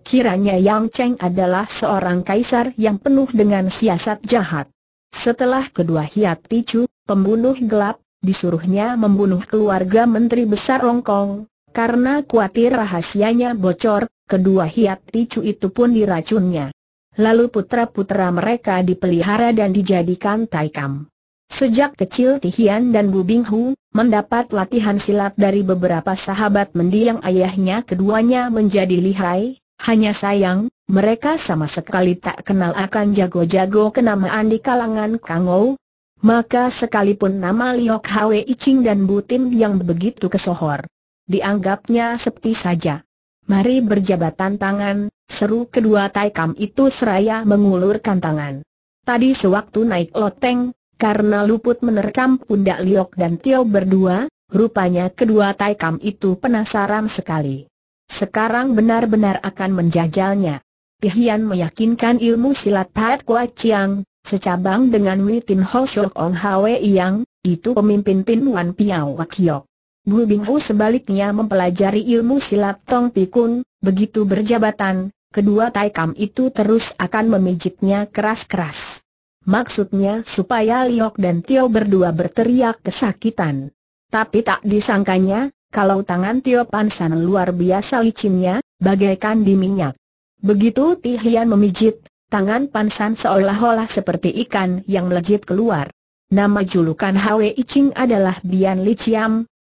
Kiranya Yang Cheng adalah seorang kaisar yang penuh dengan siasat jahat. Setelah kedua hiat picu, pembunuh gelap, disuruhnya membunuh keluarga Menteri Besar Hong Kong. Karena khawatir rahasianya bocor, kedua hiat picu itu pun diracunnya. Lalu putra-putra mereka dipelihara dan dijadikan taikam. Sejak kecil Tihian dan Bu Binghu mendapat latihan silat dari beberapa sahabat mendiang ayahnya keduanya menjadi lihai, hanya sayang, mereka sama sekali tak kenal akan jago-jago kenamaan di kalangan Kangou. Maka sekalipun nama Liok Hwe Icing dan Butim yang begitu kesohor, dianggapnya sepi saja. Mari berjabatan tangan, seru kedua taikam itu seraya mengulurkan tangan. Tadi sewaktu naik loteng, karena luput menerkam pundak Liok dan Tio berdua, rupanya kedua taikam itu penasaran sekali. Sekarang benar-benar akan menjajalnya. Tihian meyakinkan ilmu silat Pat Kua Chiang, secabang dengan Witin Ho Shok Ong Hwe Yang, itu pemimpin Tin Wan Piao Yok. Bu Binghu sebaliknya mempelajari ilmu silat Tong Pikun, begitu berjabatan, kedua taikam itu terus akan memijitnya keras-keras. Maksudnya supaya Liok dan Tio berdua berteriak kesakitan. Tapi tak disangkanya, kalau tangan Tio Pan San luar biasa licinnya, bagaikan di minyak. Begitu Ti memijit, tangan Pan San seolah-olah seperti ikan yang melejit keluar. Nama julukan Hwe Icing adalah Bian Li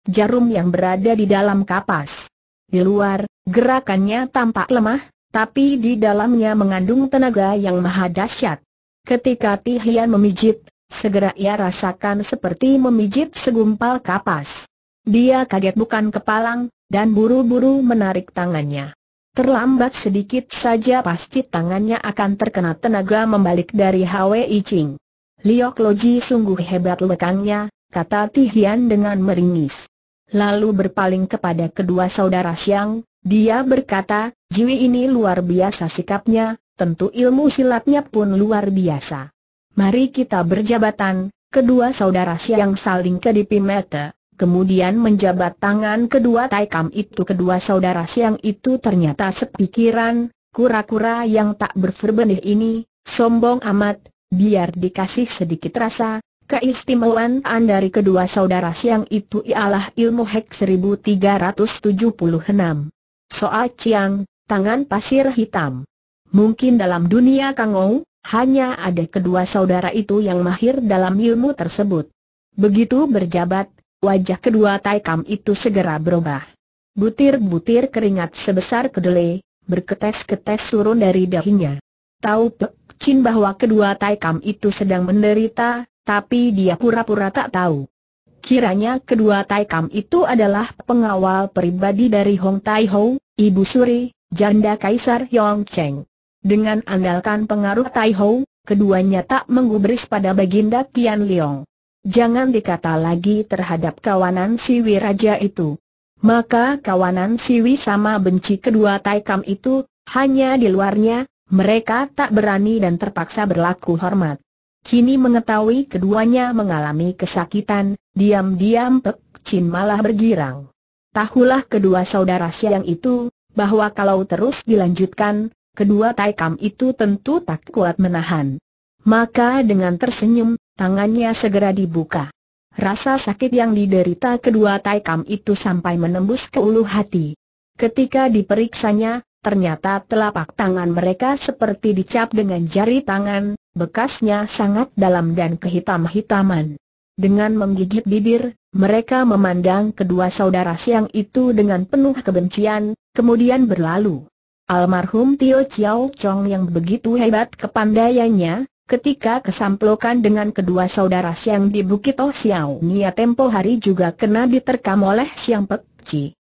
jarum yang berada di dalam kapas. Di luar, gerakannya tampak lemah, tapi di dalamnya mengandung tenaga yang maha dahsyat. Ketika Ti memijit, segera ia rasakan seperti memijit segumpal kapas. Dia kaget bukan kepalang, dan buru-buru menarik tangannya. Terlambat sedikit saja pasti tangannya akan terkena tenaga membalik dari Hwi Ching. Liok Loji sungguh hebat lekangnya, kata Tihian dengan meringis. Lalu berpaling kepada kedua saudara Siang, dia berkata, Jiwi ini luar biasa sikapnya, tentu ilmu silatnya pun luar biasa. Mari kita berjabatan, kedua saudara Siang saling kedipi mata kemudian menjabat tangan kedua Taikam itu kedua saudara siang itu ternyata sepikiran, kura-kura yang tak berverbenih ini, sombong amat, biar dikasih sedikit rasa, keistimewaan dari kedua saudara siang itu ialah ilmu hek 1376. Soal Ciang, tangan pasir hitam. Mungkin dalam dunia Kangou, hanya ada kedua saudara itu yang mahir dalam ilmu tersebut. Begitu berjabat Wajah kedua Taikam itu segera berubah. Butir-butir keringat sebesar kedelai, berketes-ketes turun dari dahinya. Tahu Pek Chin bahwa kedua Taikam itu sedang menderita, tapi dia pura-pura tak tahu. Kiranya kedua Taikam itu adalah pengawal pribadi dari Hong Tai Ho, Ibu Suri, janda Kaisar Yong Cheng. Dengan andalkan pengaruh Tai Ho, keduanya tak menggubris pada Baginda Tian Liang. Jangan dikata lagi terhadap kawanan Siwi Raja itu. Maka kawanan Siwi sama benci kedua Taikam itu, hanya di luarnya, mereka tak berani dan terpaksa berlaku hormat. Kini mengetahui keduanya mengalami kesakitan, diam-diam Pek Chin malah bergirang. Tahulah kedua saudara siang itu, bahwa kalau terus dilanjutkan, kedua Taikam itu tentu tak kuat menahan. Maka dengan tersenyum, Tangannya segera dibuka. Rasa sakit yang diderita kedua Taikam itu sampai menembus ke ulu hati. Ketika diperiksanya, ternyata telapak tangan mereka seperti dicap dengan jari tangan, bekasnya sangat dalam dan kehitam-hitaman. Dengan menggigit bibir, mereka memandang kedua saudara siang itu dengan penuh kebencian, kemudian berlalu. Almarhum Tio Chiao Chong yang begitu hebat kepandaiannya, Ketika kesamplokan dengan kedua saudara Siang di Bukit Oh Xiao Nia tempo hari juga kena diterkam oleh Siang pekci.